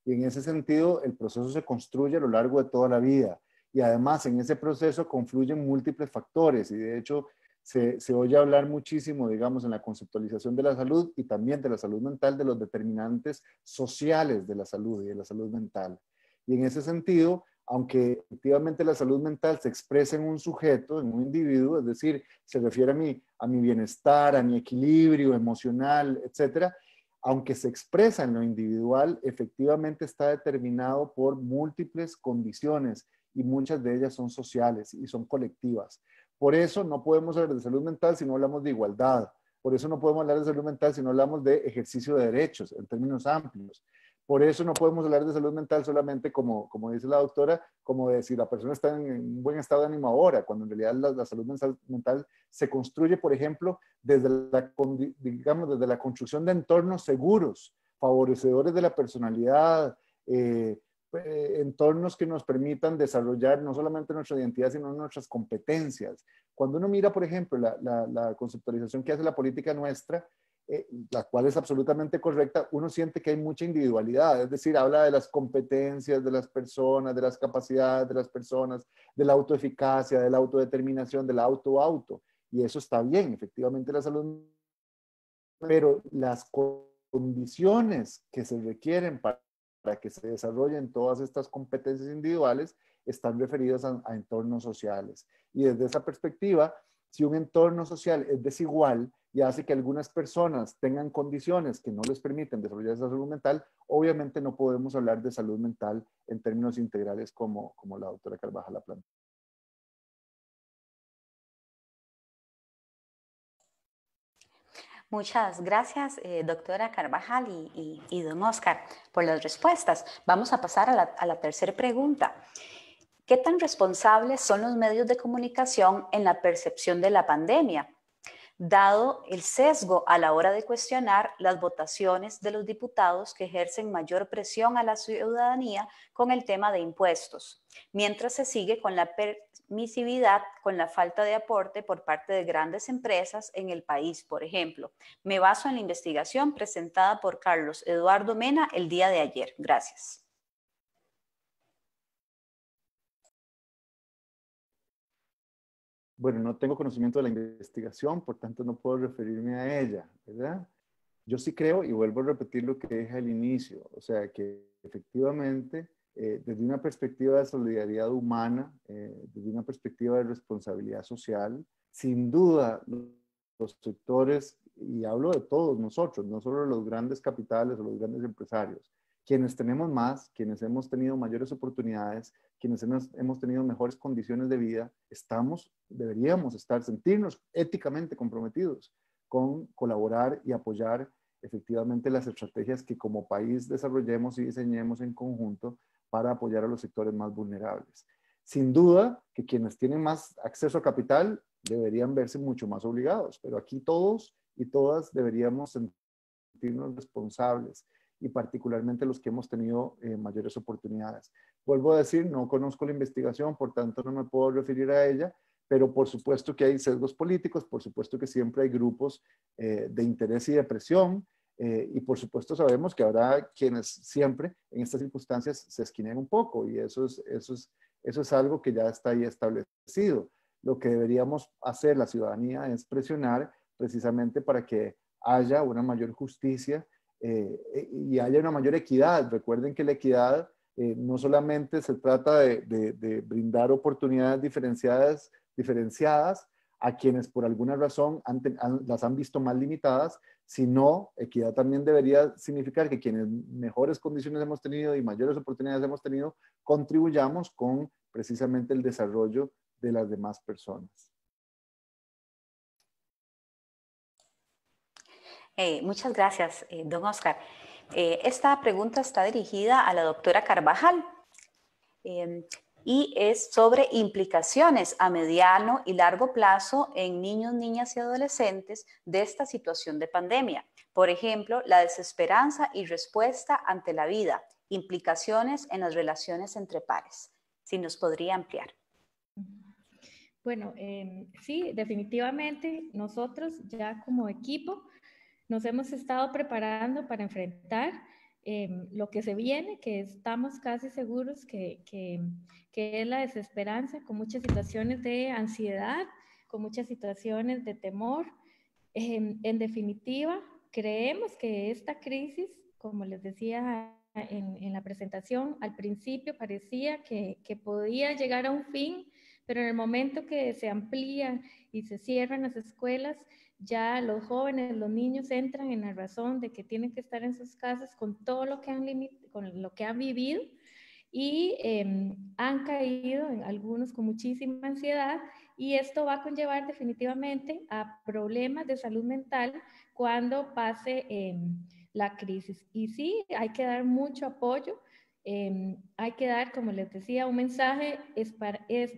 Y en ese sentido, el proceso se construye a lo largo de toda la vida. Y además, en ese proceso confluyen múltiples factores. Y de hecho, se, se oye hablar muchísimo, digamos, en la conceptualización de la salud y también de la salud mental, de los determinantes sociales de la salud y de la salud mental. Y en ese sentido, aunque efectivamente la salud mental se expresa en un sujeto, en un individuo, es decir, se refiere a mi, a mi bienestar, a mi equilibrio emocional, etcétera, aunque se expresa en lo individual, efectivamente está determinado por múltiples condiciones y muchas de ellas son sociales y son colectivas. Por eso no podemos hablar de salud mental si no hablamos de igualdad. Por eso no podemos hablar de salud mental si no hablamos de ejercicio de derechos en términos amplios. Por eso no podemos hablar de salud mental solamente como, dice la doctora, como de si la persona está en, un buen estado de ánimo ahora, cuando en realidad la, salud mental, se construye, por ejemplo, desde la, desde la construcción de entornos seguros, favorecedores de la personalidad, eh, eh, entornos que nos permitan desarrollar no solamente nuestra identidad, sino nuestras competencias. Cuando uno mira, por ejemplo, la conceptualización que hace la política nuestra, eh, la cual es absolutamente correcta, uno siente que hay mucha individualidad, es decir, habla de las competencias de las personas, de las capacidades de las personas, de la autoeficacia, de la autodeterminación, del auto-auto. Y eso está bien, efectivamente la salud, pero las condiciones que se requieren para, que se desarrollen todas estas competencias individuales están referidas a entornos sociales. Y desde esa perspectiva, si un entorno social es desigual, y hace que algunas personas tengan condiciones que no les permiten desarrollar esa salud mental, obviamente no podemos hablar de salud mental en términos integrales como, la doctora Carvajal la plantea. Muchas gracias, eh, doctora Carvajal y, don Oscar, por las respuestas. Vamos a pasar a la tercera pregunta. ¿Qué tan responsables son los medios de comunicación en la percepción de la pandemia? dado el sesgo a la hora de cuestionar las votaciones de los diputados que ejercen mayor presión a la ciudadanía con el tema de impuestos, mientras se sigue con la permisividad, con la falta de aporte por parte de grandes empresas en el país, por ejemplo. Me baso en la investigación presentada por Carlos Eduardo Mena el día de ayer. Gracias. bueno, no tengo conocimiento de la investigación, por tanto no puedo referirme a ella, ¿verdad? Yo sí creo, y vuelvo a repetir lo que dije al inicio, o sea, que efectivamente, eh, desde una perspectiva de solidaridad humana, eh, desde una perspectiva de responsabilidad social, sin duda los sectores, y hablo de todos nosotros, no solo los grandes capitales o los grandes empresarios, quienes tenemos más, quienes hemos tenido mayores oportunidades, quienes hemos, tenido mejores condiciones de vida, estamos, deberíamos estar, sentirnos éticamente comprometidos con colaborar y apoyar efectivamente las estrategias que como país desarrollemos y diseñemos en conjunto para apoyar a los sectores más vulnerables. Sin duda que quienes tienen más acceso a capital deberían verse mucho más obligados, pero aquí todos y todas deberíamos sentirnos responsables y particularmente los que hemos tenido eh, mayores oportunidades. Vuelvo a decir, no conozco la investigación, por tanto no me puedo referir a ella, pero por supuesto que hay sesgos políticos, por supuesto que siempre hay grupos eh, de interés y de presión, eh, y por supuesto sabemos que habrá quienes siempre en estas circunstancias se esquinen un poco, y eso es, eso eso es algo que ya está ahí establecido. Lo que deberíamos hacer la ciudadanía es presionar precisamente para que haya una mayor justicia eh, eh, y haya una mayor equidad. Recuerden que la equidad eh, no solamente se trata de, brindar oportunidades diferenciadas, diferenciadas a quienes por alguna razón las han visto más limitadas, sino equidad también debería significar que quienes mejores condiciones hemos tenido y mayores oportunidades hemos tenido, contribuyamos con precisamente el desarrollo de las demás personas. Eh, muchas gracias, eh, don Oscar. Eh, esta pregunta está dirigida a la doctora Carvajal em, y es sobre implicaciones a mediano y largo plazo en niños, niñas y adolescentes de esta situación de pandemia. Por ejemplo, la desesperanza y respuesta ante la vida, implicaciones en las relaciones entre pares. Si nos podría ampliar. Bueno, em, sí, definitivamente nosotros ya como equipo nos hemos estado preparando para enfrentar em, lo que se viene, que estamos casi seguros que, es la desesperanza, con muchas situaciones de ansiedad, con muchas situaciones de temor. Em, en definitiva, creemos que esta crisis, como les decía en, la presentación, al principio parecía que, que podía llegar a un fin, pero en el momento que se amplía y se cierran las escuelas, ya los jóvenes, los niños entran en la razón de que tienen que estar en sus casas con todo lo que han, lo que han vivido y em, han caído en algunos con muchísima ansiedad y esto va a conllevar definitivamente a problemas de salud mental cuando pase em, la crisis. Y sí, hay que dar mucho apoyo, em, hay que dar, como les decía, un mensaje es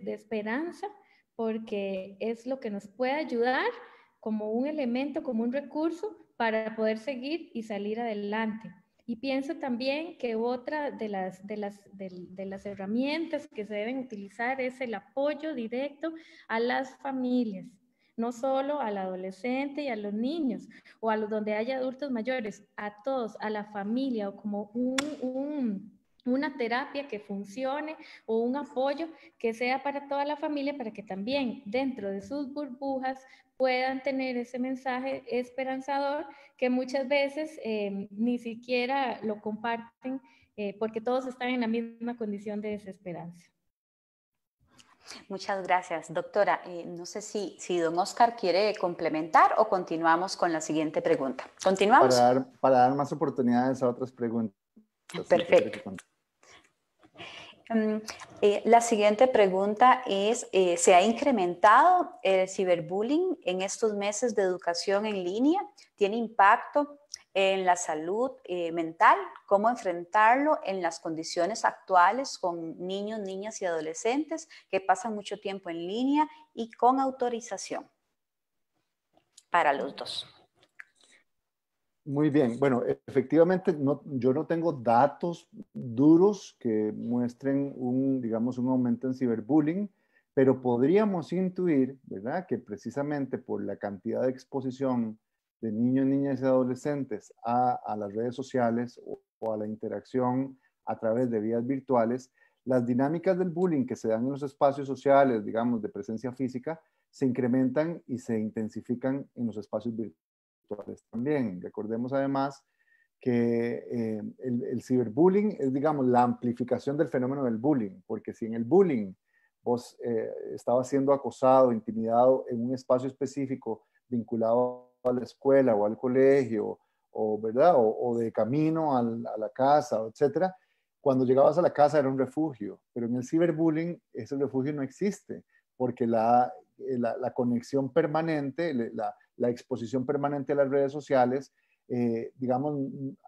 de esperanza porque es lo que nos puede ayudar como un elemento, como un recurso para poder seguir y salir adelante. Y pienso también que otra de las, de, las, de, las herramientas que se deben utilizar es el apoyo directo a las familias no solo al adolescente y a los niños o a los donde haya adultos mayores, a todos, a la familia o como un una terapia que funcione o un apoyo que sea para toda la familia para que también dentro de sus burbujas puedan tener ese mensaje esperanzador que muchas veces em, ni siquiera lo comparten eh, porque todos están en la misma condición de desesperanza. Muchas gracias, doctora. Eh, no sé si, si don Oscar quiere complementar o continuamos con la siguiente pregunta. Continuamos. Para dar, para dar más oportunidades a otras preguntas. Perfecto. Mm, eh, la siguiente pregunta es, eh, ¿se ha incrementado el ciberbullying en estos meses de educación en línea? ¿Tiene impacto en la salud eh, mental? ¿Cómo enfrentarlo en las condiciones actuales con niños, niñas y adolescentes que pasan mucho tiempo en línea y con autorización? Para los dos. Muy bien, bueno, efectivamente yo no tengo datos duros que muestren un, digamos, un aumento en ciberbullying, pero podríamos intuir, ¿verdad?, que precisamente por la cantidad de exposición de niños, niñas y adolescentes a, las redes sociales o a la interacción a través de vías virtuales, las dinámicas del bullying que se dan en los espacios sociales, digamos, de presencia física, se incrementan y se intensifican en los espacios virtuales también. Recordemos además que eh, el, ciberbullying es, digamos, la amplificación del fenómeno del bullying, porque si en el bullying vos eh, estabas siendo acosado, intimidado en un espacio específico vinculado a la escuela o al colegio, o, ¿verdad? o, de camino a la casa, etcétera, cuando llegabas a la casa era un refugio, pero en el ciberbullying ese refugio no existe, porque la, eh, la, la conexión permanente, la, la exposición permanente a las redes sociales, eh, digamos,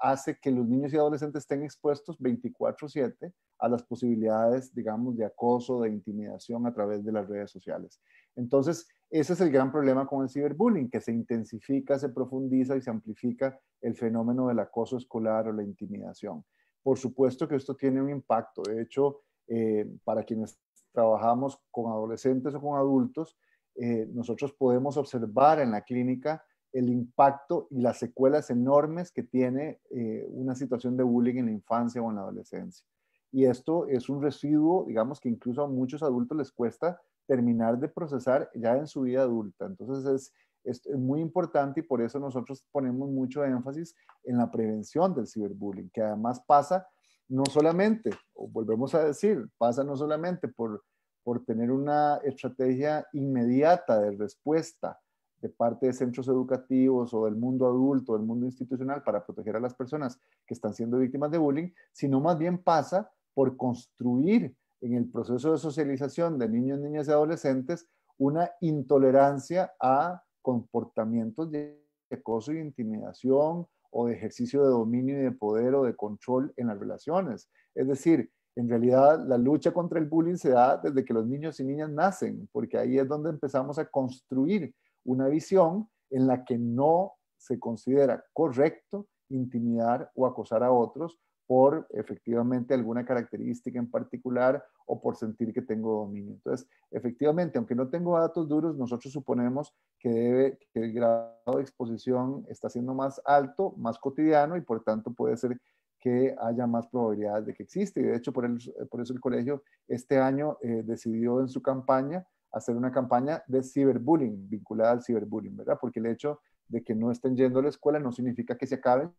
hace que los niños y adolescentes estén expuestos 24/7 a las posibilidades, digamos, de acoso, de intimidación a través de las redes sociales. Entonces, ese es el gran problema con el ciberbullying, que se intensifica, se profundiza y se amplifica el fenómeno del acoso escolar o la intimidación. Por supuesto que esto tiene un impacto. De hecho, eh, para quienes trabajamos con adolescentes o con adultos, eh, nosotros podemos observar en la clínica el impacto y las secuelas enormes que tiene eh, una situación de bullying en la infancia o en la adolescencia. Y esto es un residuo, digamos, que incluso a muchos adultos les cuesta terminar de procesar ya en su vida adulta. Entonces es, es muy importante y por eso nosotros ponemos mucho énfasis en la prevención del ciberbullying, que además pasa no solamente, o volvemos a decir, pasa no solamente por por tener una estrategia inmediata de respuesta de parte de centros educativos o del mundo adulto, del mundo institucional, para proteger a las personas que están siendo víctimas de bullying, sino más bien pasa por construir en el proceso de socialización de niños, niñas y adolescentes una intolerancia a comportamientos de acoso y intimidación o de ejercicio de dominio y de poder o de control en las relaciones. Es decir, en realidad la lucha contra el bullying se da desde que los niños y niñas nacen, porque ahí es donde empezamos a construir una visión en la que no se considera correcto intimidar o acosar a otros por efectivamente alguna característica en particular o por sentir que tengo dominio. Entonces, efectivamente, aunque no tengo datos duros, nosotros suponemos que, debe, que el grado de exposición está siendo más alto, más cotidiano y por tanto puede ser que haya más probabilidades de que exista. Y de hecho, por, por eso el colegio este año eh, decidió en su campaña hacer una campaña de ciberbullying, vinculada al ciberbullying, ¿verdad? Porque el hecho de que no estén yendo a la escuela no significa que se acaben,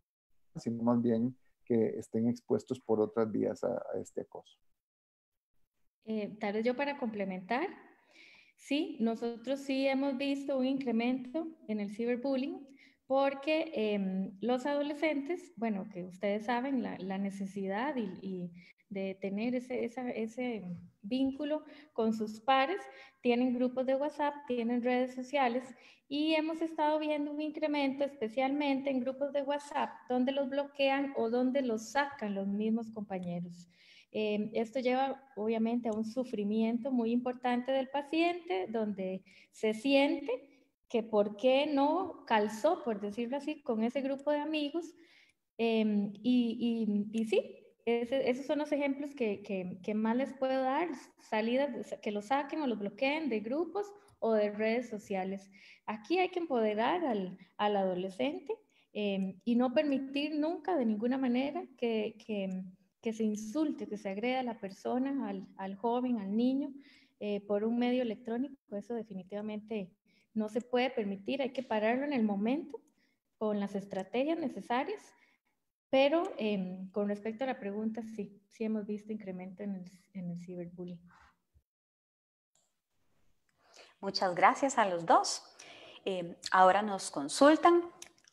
sino más bien que estén expuestos por otras vías a, este acoso. Eh, tal vez yo para complementar, sí, nosotros sí hemos visto un incremento en el ciberbullying, porque em, los adolescentes, bueno, que ustedes saben la, necesidad y, de tener ese, vínculo con sus pares, tienen grupos de WhatsApp, tienen redes sociales y hemos estado viendo un incremento especialmente en grupos de WhatsApp donde los bloquean o donde los sacan los mismos compañeros. Em, esto lleva obviamente a un sufrimiento muy importante del paciente donde se siente que por qué no calzó, por decirlo así, con ese grupo de amigos. Em, y, y, sí, esos son los ejemplos que, que, más les puedo dar, salidas, que lo saquen o lo bloqueen de grupos o de redes sociales. Aquí hay que empoderar al, al adolescente em, y no permitir nunca de ninguna manera que, se insulte, que se agreda a la persona, al, joven, al niño, eh, por un medio electrónico. Eso definitivamente no se puede permitir, hay que pararlo en el momento con las estrategias necesarias, pero em, con respecto a la pregunta, sí, sí hemos visto incremento en el, ciberbullying. Muchas gracias a los dos. Em, ahora nos consultan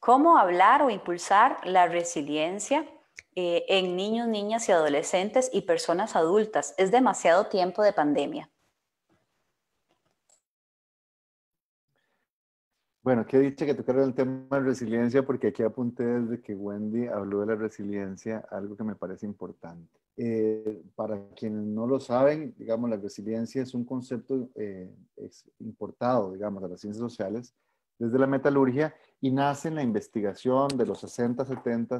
cómo hablar o impulsar la resiliencia eh, en niños, niñas y adolescentes y personas adultas. Es demasiado tiempo de pandemia. Bueno, qué dicha que tocaron el tema de resiliencia, porque aquí apunté desde que Wendy habló de la resiliencia, algo que me parece importante. Eh, para quienes no lo saben, digamos, la resiliencia es un concepto eh, importado, digamos, de las ciencias sociales desde la metalurgia y nace en la investigación de los 60, 70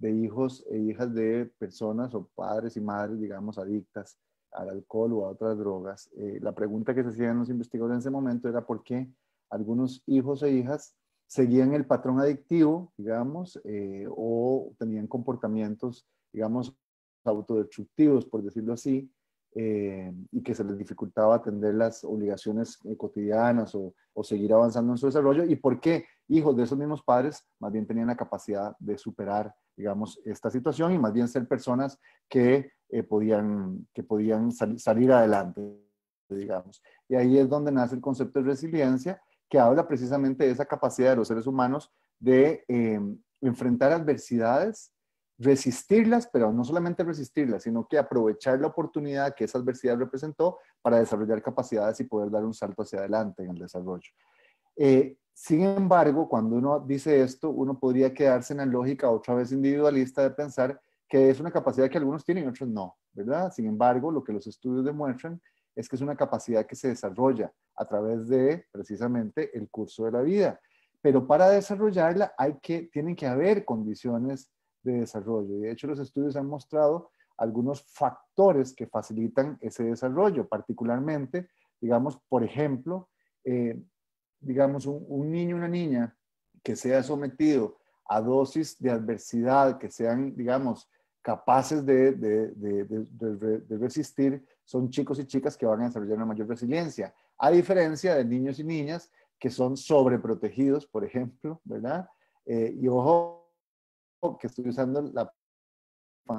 de hijos e hijas de personas o padres y madres, digamos, adictas al alcohol o a otras drogas. Eh, la pregunta que se hacían los investigadores en ese momento era por qué algunos hijos e hijas seguían el patrón adictivo, digamos, eh, o tenían comportamientos, digamos, autodestructivos, por decirlo así, eh, y que se les dificultaba atender las obligaciones eh, cotidianas o, seguir avanzando en su desarrollo, y por qué hijos de esos mismos padres más bien tenían la capacidad de superar, digamos, esta situación y más bien ser personas que podían, que podían salir adelante, digamos. Y ahí es donde nace el concepto de resiliencia, que habla precisamente de esa capacidad de los seres humanos de eh, enfrentar adversidades, resistirlas, pero no solamente resistirlas, sino que aprovechar la oportunidad que esa adversidad representó para desarrollar capacidades y poder dar un salto hacia adelante en el desarrollo. Eh, sin embargo, cuando uno dice esto, uno podría quedarse en la lógica otra vez individualista de pensar que es una capacidad que algunos tienen y otros no, ¿verdad? Sin embargo, lo que los estudios demuestran es que es una capacidad que se desarrolla a través de precisamente el curso de la vida. Pero para desarrollarla hay que, tienen que haber condiciones de desarrollo. Y de hecho los estudios han mostrado algunos factores que facilitan ese desarrollo, particularmente, digamos, por ejemplo, eh, digamos, un, niño niño, una niña que sea sometido a dosis de adversidad, que sean, digamos, capaces de, resistir, son chicos y chicas que van a desarrollar una mayor resiliencia, a diferencia de niños y niñas que son sobreprotegidos, por ejemplo, ¿verdad? Eh, y ojo, que estoy usando la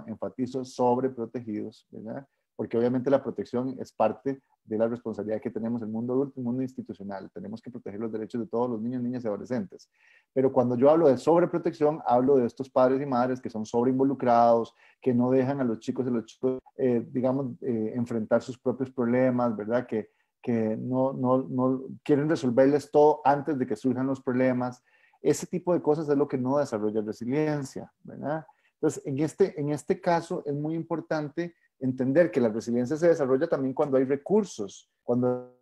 enfatizo sobreprotegidos, ¿verdad? Porque obviamente la protección es parte de la responsabilidad que tenemos el mundo adulto, el mundo institucional. Tenemos que proteger los derechos de todos los niños, niñas y adolescentes. Pero cuando yo hablo de sobreprotección, hablo de estos padres y madres que son sobreinvolucrados, que no dejan a los chicos y los chicos, eh, digamos, eh, enfrentar sus propios problemas, ¿verdad? Que, que no, no, no quieren resolverles todo antes de que surjan los problemas. Ese tipo de cosas es lo que no desarrolla resiliencia, ¿verdad? Entonces, en este, en este caso es muy importante entender que la resiliencia se desarrolla también cuando hay recursos, cuando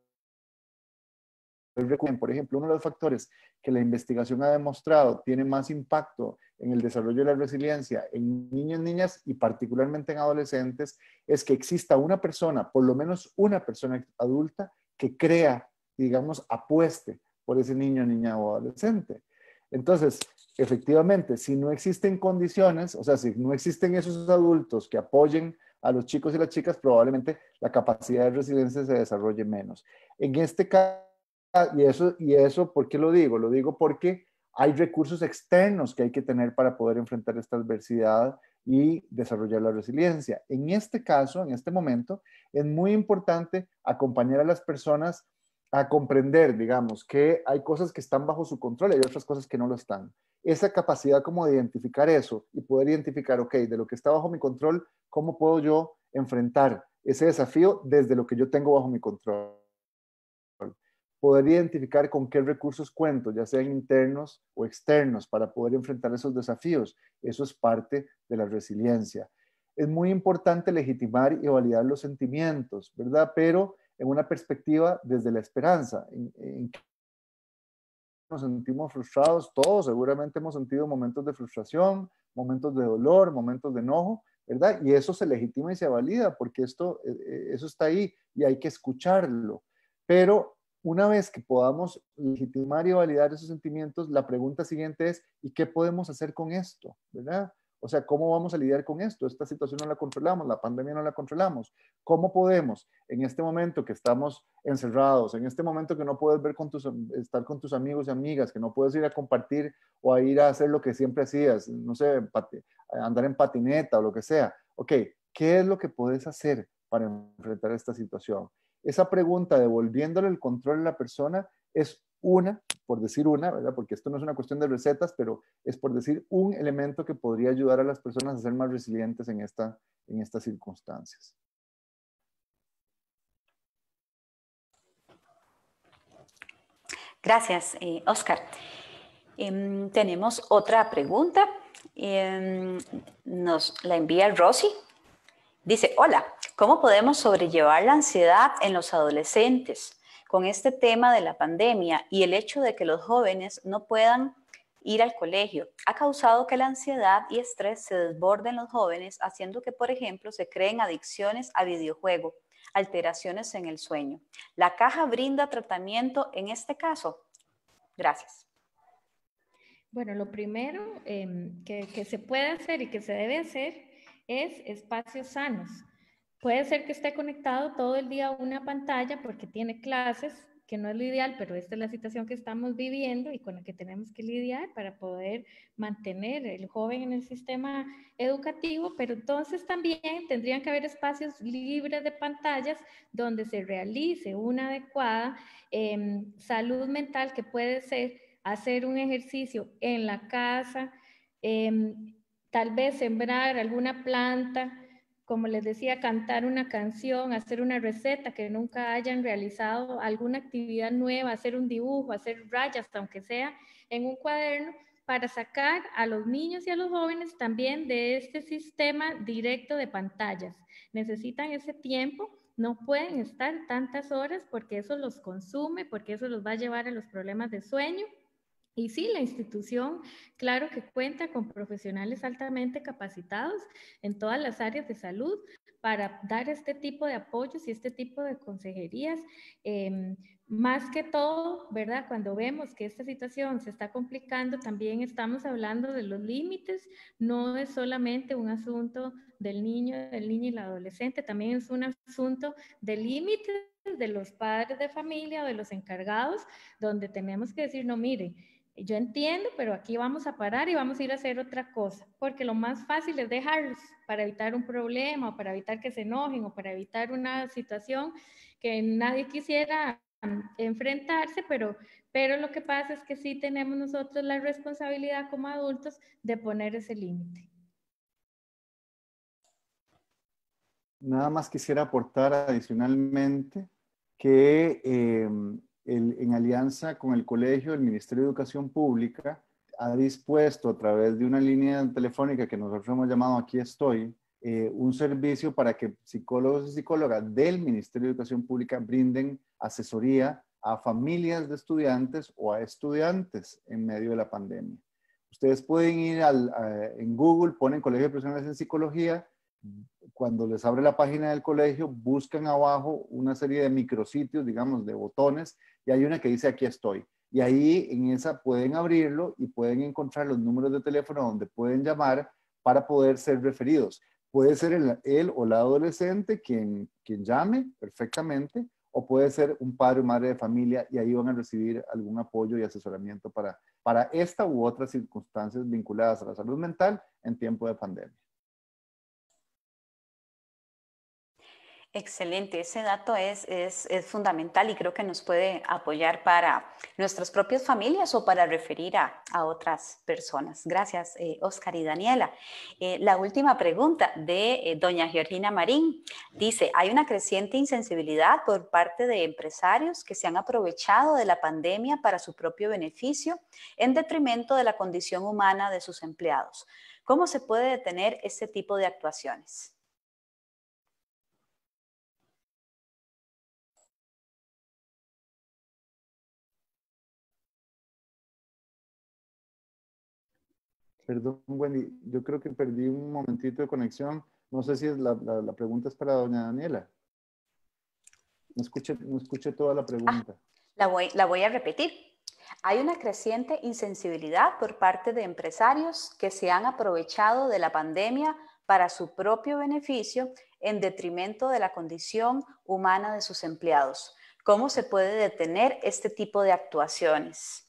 por ejemplo, uno de los factores que la investigación ha demostrado tiene más impacto en el desarrollo de la resiliencia en niños, niñas y particularmente en adolescentes es que exista una persona, por lo menos una persona adulta, que crea, digamos, apueste por ese niño, niña o adolescente. Entonces, efectivamente, si no existen condiciones, o sea, si no existen esos adultos que apoyen a los chicos y las chicas, probablemente la capacidad de resiliencia se desarrolle menos. En este caso, y eso, y eso, ¿por qué lo digo? Lo digo porque hay recursos externos que hay que tener para poder enfrentar esta adversidad y desarrollar la resiliencia. En este caso, en este momento, es muy importante acompañar a las personas a comprender, digamos, que hay cosas que están bajo su control y hay otras cosas que no lo están. Esa capacidad como de identificar eso y poder identificar, ok, de lo que está bajo mi control, ¿cómo puedo yo enfrentar ese desafío desde lo que yo tengo bajo mi control? Poder identificar con qué recursos cuento, ya sean internos o externos, para poder enfrentar esos desafíos. Eso es parte de la resiliencia. Es muy importante legitimar y validar los sentimientos, ¿verdad? Pero en una perspectiva desde la esperanza. En, en nos sentimos frustrados, todos seguramente hemos sentido momentos de frustración, momentos de dolor, momentos de enojo, ¿verdad? Y eso se legitima y se valida porque esto, eh, eh, eso está ahí y hay que escucharlo. Pero una vez que podamos legitimar y validar esos sentimientos, la pregunta siguiente es, ¿y qué podemos hacer con esto? ¿Verdad? O sea, ¿cómo vamos a lidiar con esto? Esta situación no la controlamos, la pandemia no la controlamos. ¿Cómo podemos, en este momento que estamos encerrados, en este momento que no puedes ver con tus, estar con tus amigos y amigas, que no puedes ir a compartir o a ir a hacer lo que siempre hacías, no sé, andar en patineta o lo que sea? Ok, ¿qué es lo que puedes hacer para enfrentar esta situación? Esa pregunta, devolviéndole el control a la persona, es una por decir una, ¿verdad? Porque esto no es una cuestión de recetas, pero es por decir un elemento que podría ayudar a las personas a ser más resilientes en, estas circunstancias. Gracias, eh, Oscar. Em, tenemos otra pregunta. Em, nos la envía Rosy. Dice, hola, ¿cómo podemos sobrellevar la ansiedad en los adolescentes? con este tema de la pandemia y el hecho de que los jóvenes no puedan ir al colegio ha causado que la ansiedad y estrés se desborden los jóvenes, haciendo que, por ejemplo, se creen adicciones a videojuegos, alteraciones en el sueño. La caja brinda tratamiento en este caso. Gracias. Bueno, lo primero em, que se puede hacer y que se debe hacer es espacios sanos Puede ser que esté conectado todo el día a una pantalla porque tiene clases, que no es lo ideal, pero esta es la situación que estamos viviendo y con la que tenemos que lidiar para poder mantener el joven en el sistema educativo, pero entonces también tendrían que haber espacios libres de pantallas donde se realice una adecuada em, salud mental que puede ser hacer un ejercicio en la casa, em, tal vez sembrar alguna planta como les decía, cantar una canción, hacer una receta que nunca hayan realizado, alguna actividad nueva, hacer un dibujo, hacer rayas, aunque sea, en un cuaderno, para sacar a los niños y a los jóvenes también de este sistema directo de pantallas. Necesitan ese tiempo, no pueden estar tantas horas porque eso los consume, porque eso los va a llevar a los problemas de sueño y sí, la institución, claro que cuenta con profesionales altamente capacitados en todas las áreas de salud para dar este tipo de apoyos y este tipo de consejerías. Em, más que todo, ¿verdad? Cuando vemos que esta situación se está complicando, también estamos hablando de los límites. No es solamente un asunto del niño, del niño y la adolescente, también es un asunto de límites de los padres de familia o de los encargados, donde tenemos que decir, no, mire, yo entiendo, pero aquí vamos a parar y vamos a ir a hacer otra cosa, porque lo más fácil es dejarlos para evitar un problema, para evitar que se enojen o para evitar una situación que nadie quisiera mm, enfrentarse, pero, pero lo que pasa es que sí tenemos nosotros la responsabilidad como adultos de poner ese límite. Nada más quisiera aportar adicionalmente que em, en alianza con el colegio, el Ministerio de Educación Pública, ha dispuesto a través de una línea telefónica que nosotros hemos llamado Aquí Estoy, eh, un servicio para que psicólogos y psicólogas del Ministerio de Educación Pública brinden asesoría a familias de estudiantes o a estudiantes en medio de la pandemia. Ustedes pueden ir al, en Google, ponen Colegio de Profesionales en Psicología, cuando les abre la página del colegio, buscan abajo una serie de micrositios, digamos, de botones y hay una que dice aquí estoy. Y ahí en esa pueden abrirlo y pueden encontrar los números de teléfono donde pueden llamar para poder ser referidos. Puede ser él o la adolescente quien, quien llame perfectamente o puede ser un padre o madre de familia y ahí van a recibir algún apoyo y asesoramiento para, para esta u otras circunstancias vinculadas a la salud mental en tiempo de pandemia. Excelente, ese dato es, fundamental y creo que nos puede apoyar para nuestras propias familias o para referir a, otras personas. Gracias, eh, Oscar y Daniela. Eh, la última pregunta de eh, doña Georgina Marín dice, hay una creciente insensibilidad por parte de empresarios que se han aprovechado de la pandemia para su propio beneficio en detrimento de la condición humana de sus empleados. ¿Cómo se puede detener este tipo de actuaciones? Perdón, Wendy, yo creo que perdí un momentito de conexión. No sé si es la, pregunta es para doña Daniela. No escuché, toda la pregunta. Ah, la voy a repetir. Hay una creciente insensibilidad por parte de empresarios que se han aprovechado de la pandemia para su propio beneficio en detrimento de la condición humana de sus empleados. ¿Cómo se puede detener este tipo de actuaciones?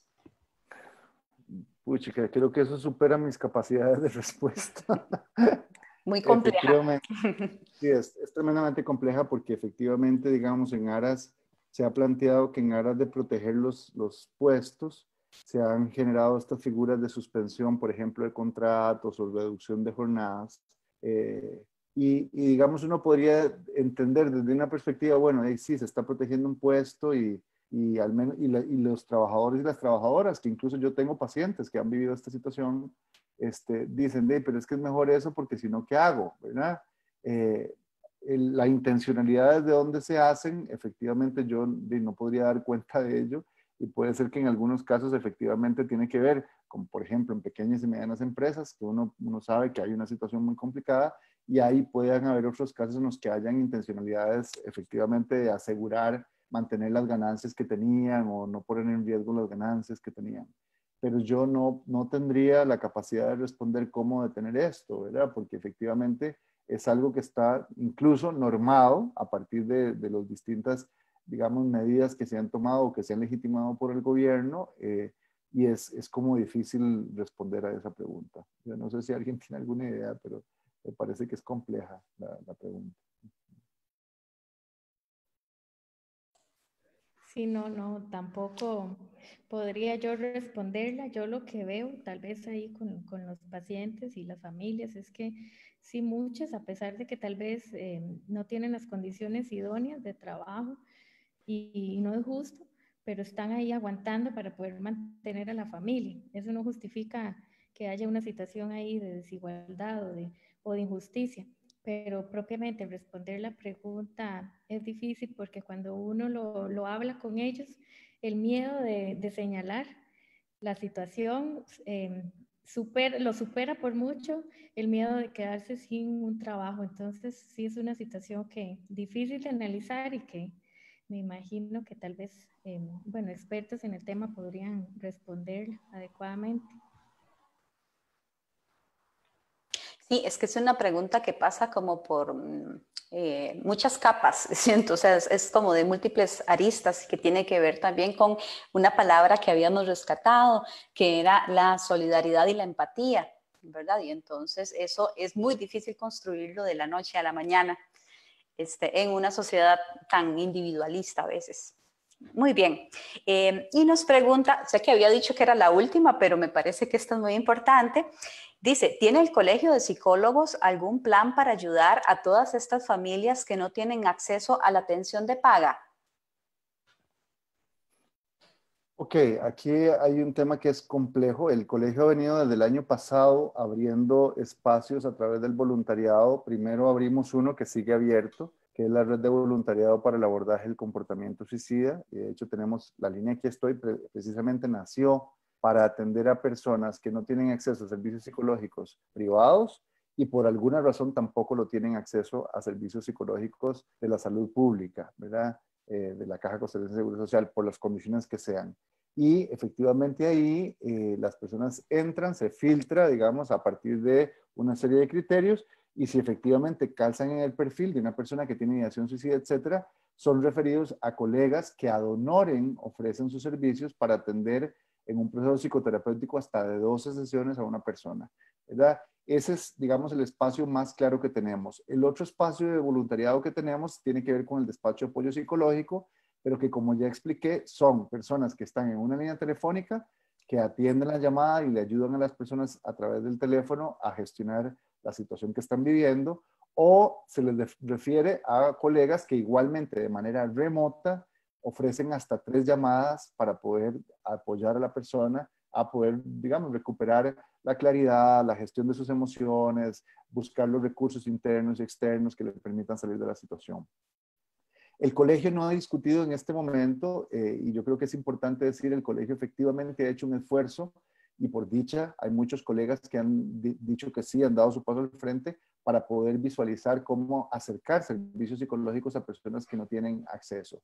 Uy, chica, creo que eso supera mis capacidades de respuesta. [LAUGHS] Muy compleja. [LAUGHS] Sí, es, tremendamente compleja porque efectivamente, digamos, en aras, se ha planteado que en aras de proteger los, los puestos, se han generado estas figuras de suspensión, por ejemplo, de contratos o reducción de jornadas. Eh, y, digamos, uno podría entender desde una perspectiva, bueno, ahí sí, se está protegiendo un puesto y y, al menos, y, los trabajadores y las trabajadoras, que incluso yo tengo pacientes que han vivido esta situación, este, dicen, de, pero es que es mejor eso porque si no, ¿qué hago? ¿verdad? Eh, la intencionalidad de dónde se hacen, efectivamente yo no podría dar cuenta de ello y puede ser que en algunos casos efectivamente tiene que ver, como por ejemplo en pequeñas y medianas empresas, que uno, sabe que hay una situación muy complicada y ahí pueden haber otros casos en los que hayan intencionalidades efectivamente de asegurar mantener las ganancias que tenían o no poner en riesgo las ganancias que tenían. Pero yo no, no tendría la capacidad de responder cómo detener esto, ¿verdad? Porque efectivamente es algo que está incluso normado a partir de, de las distintas, digamos, medidas que se han tomado o que se han legitimado por el gobierno. Eh, y es, es, como difícil responder a esa pregunta. Yo no sé si alguien [LAUGHS] tiene alguna idea, pero me parece que es compleja la pregunta. Sí, no, no, tampoco podría yo responderla. Yo lo que veo tal vez ahí con, los pacientes y las familias es que sí muchas, a pesar de que tal vez eh, no tienen las condiciones idóneas de trabajo y, no es justo, pero están ahí aguantando para poder mantener a la familia. Eso no justifica que haya una situación ahí de desigualdad o de injusticia pero propiamente responder la pregunta es difícil porque cuando uno lo, lo habla con ellos, el miedo de, de señalar la situación em, super, lo supera por mucho el miedo de quedarse sin un trabajo. Entonces, sí es una situación que difícil de analizar y que me imagino que tal vez, em, bueno, expertos en el tema podrían responder adecuadamente. Sí, es que es una pregunta que pasa como por mm, eh, muchas capas, [LAUGHS] siento, o sea, es, como de múltiples aristas que tiene que ver también con una palabra que habíamos rescatado, que era la solidaridad y la empatía, ¿verdad? Y entonces eso es muy difícil construirlo de la noche a la mañana este, en una sociedad tan individualista a veces. Muy bien. Eh, y nos pregunta, sé que había dicho que era la última, pero me parece que esta es muy importante. Dice, ¿tiene el Colegio de Psicólogos algún plan para ayudar a todas estas familias que no tienen acceso a la atención de paga? Ok, aquí hay un tema que es complejo. El colegio ha venido desde el año pasado abriendo espacios a través del voluntariado. Primero abrimos uno que sigue abierto, que es la red de voluntariado para el abordaje del comportamiento suicida. de hecho tenemos la línea que estoy, precisamente nació para atender a personas que no tienen acceso a servicios psicológicos privados y por alguna razón tampoco lo tienen acceso a servicios psicológicos de la salud pública, ¿verdad? Eh, de la Caja Costarricense de Seguro Social, por las condiciones que sean. Y efectivamente ahí eh, las personas entran, se filtra, digamos, a partir de una serie de criterios y si efectivamente calzan en el perfil de una persona que tiene ideación suicida, etcétera, son referidos a colegas que adonoren, ofrecen sus servicios para atender en un proceso psicoterapéutico hasta de 12 sesiones a una persona. Ese es, digamos, el espacio más claro que tenemos. El otro espacio de voluntariado que tenemos tiene que ver con el despacho de apoyo psicológico, pero que como ya expliqué, son personas que están en una línea telefónica, que atienden la llamada y le ayudan a las personas a través del teléfono a gestionar la situación que están viviendo, o se les refiere a colegas que igualmente de manera remota ofrecen hasta tres llamadas para poder apoyar a la persona a poder, digamos, recuperar la claridad, la gestión de sus emociones, buscar los recursos internos y externos que le permitan salir de la situación. El colegio no ha discutido en este momento, eh, y yo creo que es importante decir, el colegio efectivamente ha hecho un esfuerzo y por dicha hay muchos colegas que han dicho que sí, han dado su paso al frente para poder visualizar cómo acercar servicios psicológicos a personas que no tienen acceso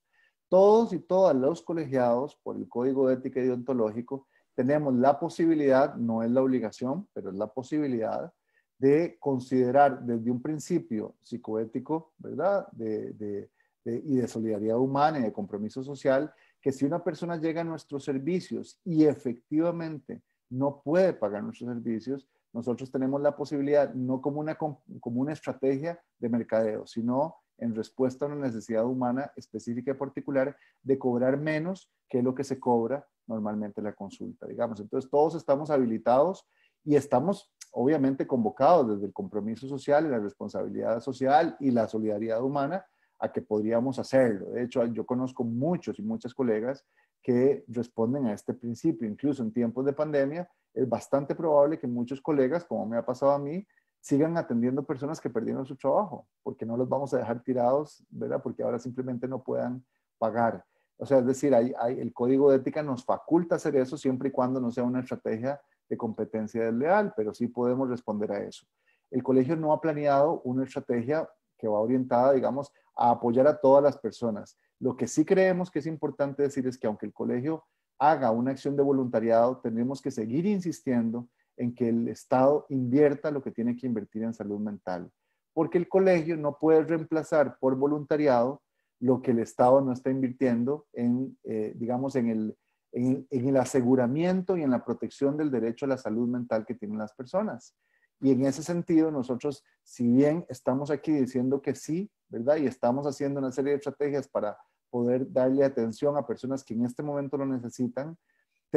todos y todas los colegiados por el Código de Ética y Deontológico tenemos la posibilidad, no es la obligación, pero es la posibilidad de considerar desde un principio psicoético, ¿verdad? y de solidaridad humana y de compromiso social, que si una persona llega a nuestros servicios y efectivamente no puede pagar nuestros servicios, nosotros tenemos la posibilidad, no como una, como una estrategia de mercadeo, sino en respuesta a una necesidad humana específica y particular de cobrar menos que lo que se cobra normalmente la consulta, digamos. Entonces todos estamos habilitados y estamos obviamente convocados desde el compromiso social y la responsabilidad social y la solidaridad humana a que podríamos hacerlo. De hecho, yo conozco muchos y muchas colegas que responden a este principio. Incluso en tiempos de pandemia, es bastante probable que muchos colegas, como me ha pasado a mí, sigan atendiendo personas que perdieron su trabajo, porque no los vamos a dejar tirados, ¿verdad? Porque ahora simplemente no puedan pagar. O sea, es decir, el código de ética nos faculta hacer eso siempre y cuando no sea una estrategia de competencia desleal, pero sí podemos responder a eso. El colegio no ha planeado una estrategia que va orientada, digamos, a apoyar a todas las personas. Lo que sí creemos que es importante decir es que aunque el colegio haga una acción de voluntariado, tenemos que seguir insistiendo en que el Estado invierta lo que tiene que invertir en salud mental, porque el colegio no puede reemplazar por voluntariado lo que el Estado no está invirtiendo en, eh, digamos, en el, en el aseguramiento y en la protección del derecho a la salud mental que tienen las personas. Y en ese sentido, nosotros, si bien estamos aquí diciendo que sí, ¿verdad? Y estamos haciendo una serie de estrategias para poder darle atención a personas que en este momento lo necesitan,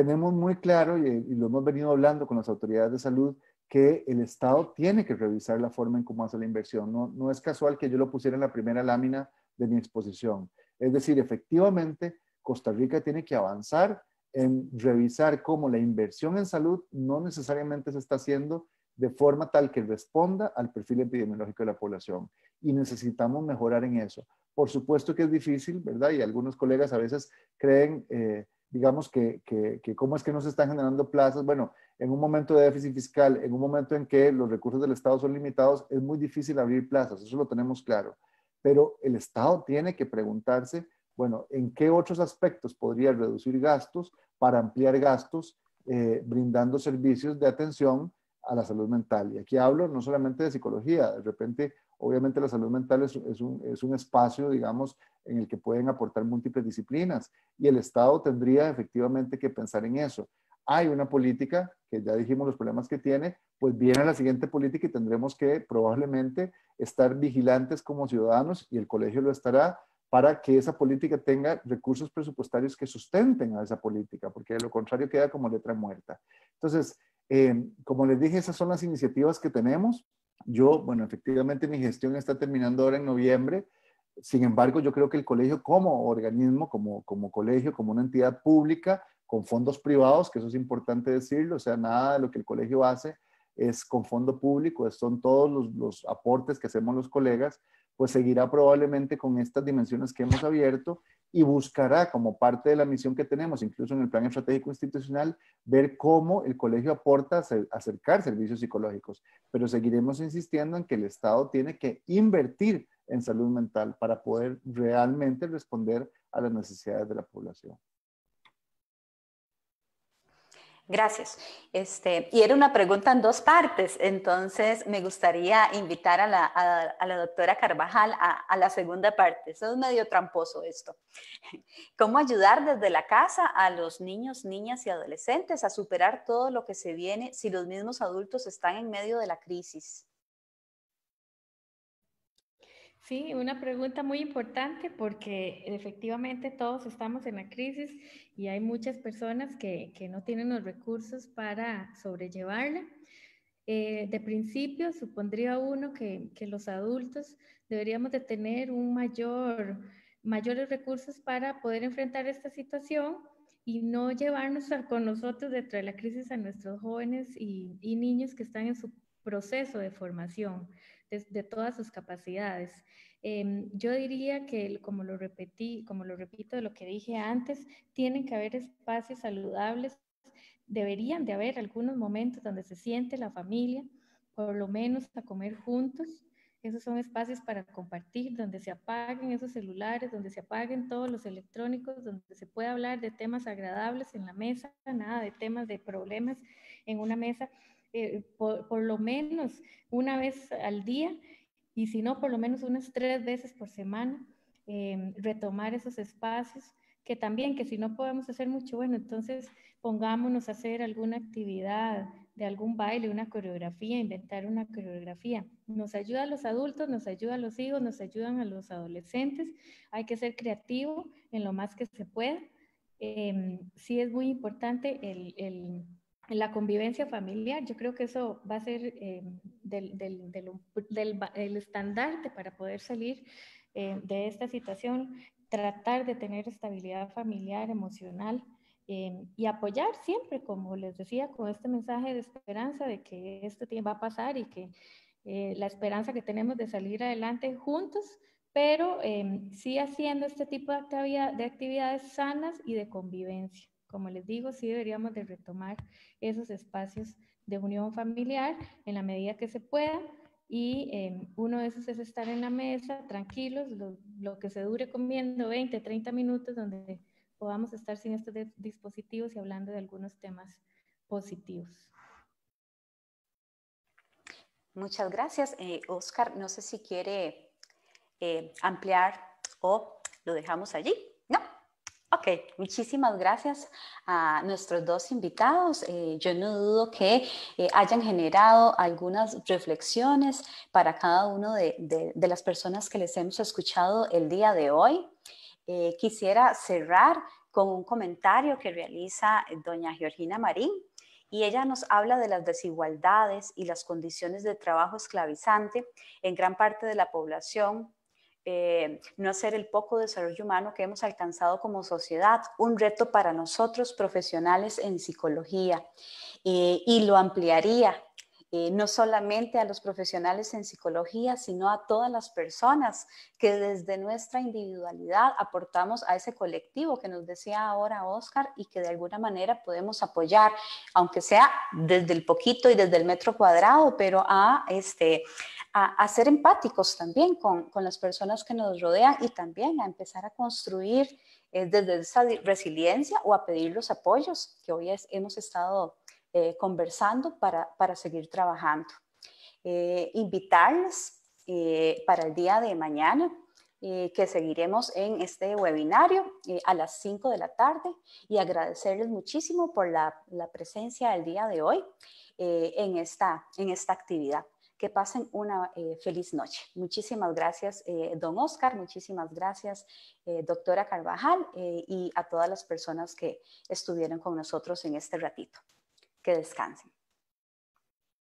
tenemos muy claro, y, lo hemos venido hablando con las autoridades de salud, que el Estado tiene que revisar la forma en cómo hace la inversión. No, no es casual que yo lo pusiera en la primera lámina de mi exposición. Es decir, efectivamente, Costa Rica tiene que avanzar en revisar cómo la inversión en salud no necesariamente se está haciendo de forma tal que responda al perfil epidemiológico de la población. Y necesitamos mejorar en eso. Por supuesto que es difícil, ¿verdad? Y algunos colegas a veces creen eh, digamos, que, que, que cómo es que no se están generando plazas. Bueno, en un momento de déficit fiscal, en un momento en que los recursos del Estado son limitados, es muy difícil abrir plazas, eso lo tenemos claro. Pero el Estado tiene que preguntarse, bueno, ¿en qué otros aspectos podría reducir gastos para ampliar gastos, eh, brindando servicios de atención a la salud mental? Y aquí hablo no solamente de psicología, de repente, obviamente la salud mental es, un, es un espacio, digamos, en el que pueden aportar múltiples disciplinas y el Estado tendría efectivamente que pensar en eso. Hay una política que ya dijimos los problemas que tiene, pues viene la siguiente política y tendremos que probablemente estar vigilantes como ciudadanos y el colegio lo estará para que esa política tenga recursos presupuestarios que sustenten a esa política, porque de lo contrario queda como letra muerta. Entonces, eh, como les dije, esas son las iniciativas que tenemos. Yo, bueno, efectivamente mi gestión está terminando ahora en noviembre. Sin embargo, yo creo que el colegio como organismo, como, como colegio, como una entidad pública, con fondos privados, que eso es importante decirlo, o sea, nada de lo que el colegio hace es con fondo público, son todos los, los aportes que hacemos los colegas, pues seguirá probablemente con estas dimensiones que hemos abierto y buscará como parte de la misión que tenemos, incluso en el plan estratégico institucional, ver cómo el colegio aporta acercar servicios psicológicos. Pero seguiremos insistiendo en que el Estado tiene que invertir en salud mental para poder realmente responder a las necesidades de la población. Gracias. Este, y era una pregunta en dos partes, entonces me gustaría invitar a la, doctora Carvajal a, la segunda parte. Eso es medio tramposo esto. ¿Cómo ayudar desde la casa a los niños, niñas y adolescentes a superar todo lo que se viene si los mismos adultos están en medio de la crisis? Sí, una pregunta muy importante porque efectivamente todos estamos en la crisis y hay muchas personas que, no tienen los recursos para sobrellevarla. Eh, de principio, supondría uno que, los adultos deberíamos de tener un mayor, mayores recursos para poder enfrentar esta situación y no llevarnos con nosotros dentro de la crisis a nuestros jóvenes y, y niños que están en su proceso de formación, de, todas sus capacidades. Em, yo diría que, como lo repetí, como lo repito de lo que dije antes, tienen que haber espacios saludables, deberían de haber algunos momentos donde se siente la familia, por lo menos a comer juntos. Esos son espacios para compartir, donde se apaguen esos celulares, donde se apaguen todos los electrónicos, donde se pueda hablar de temas agradables en la mesa, nada de temas de problemas en una mesa eh, por, lo menos una vez al día y si no, por lo menos unas tres veces por semana, em, retomar esos espacios que también, que si no podemos hacer mucho, bueno, entonces pongámonos a hacer alguna actividad de algún baile, una coreografía, inventar una coreografía. Nos ayuda a los adultos, nos ayuda a los hijos, nos ayudan a los adolescentes. Hay que ser creativo en lo más que se pueda. si em, sí es muy importante el la convivencia familiar, yo creo que eso va a ser eh, del, el estandarte para poder salir eh, de esta situación, tratar de tener estabilidad familiar, emocional eh, y apoyar siempre, como les decía, con este mensaje de esperanza de que esto va a pasar y que la esperanza que tenemos de salir adelante juntos, pero sí haciendo este tipo de actividades sanas y de convivencia como les digo, sí deberíamos de retomar esos espacios de unión familiar en la medida que se pueda. Y em, uno de esos es estar en la mesa, tranquilos, lo, que se dure comiendo, 20, 30 minutos, donde podamos estar sin estos dispositivos y hablando de algunos temas positivos. Muchas gracias. Eh, Oscar, no sé si quiere eh, ampliar o lo dejamos allí. Ok, muchísimas gracias a nuestros dos invitados. Eh, yo no dudo que eh, hayan generado algunas reflexiones para cada uno de, las personas que les hemos escuchado el día de hoy. Eh, quisiera cerrar con un comentario que realiza doña Georgina Marín y ella nos habla de las desigualdades y las condiciones de trabajo esclavizante en gran parte de la población eh, no hacer el poco desarrollo humano que hemos alcanzado como sociedad, un reto para nosotros profesionales en psicología eh, y lo ampliaría. Eh, no solamente a los profesionales en psicología, sino a todas las personas que desde nuestra individualidad aportamos a ese colectivo que nos decía ahora Oscar y que de alguna manera podemos apoyar, aunque sea desde el poquito y desde el metro cuadrado, pero a este, a, ser empáticos también con, las personas que nos rodean y también a empezar a construir eh, desde esa resiliencia o a pedir los apoyos que hoy hemos estado eh, conversando para, seguir trabajando. Eh, invitarles para el día de mañana que seguiremos en este webinario a las 5 de la tarde y agradecerles muchísimo por la, presencia del día de hoy en, esta, en esta actividad que pasen una eh, feliz noche. Muchísimas gracias, eh, don Oscar, muchísimas gracias, eh, doctora Carvajal, y a todas las personas que estuvieron con nosotros en este ratito. Que descansen.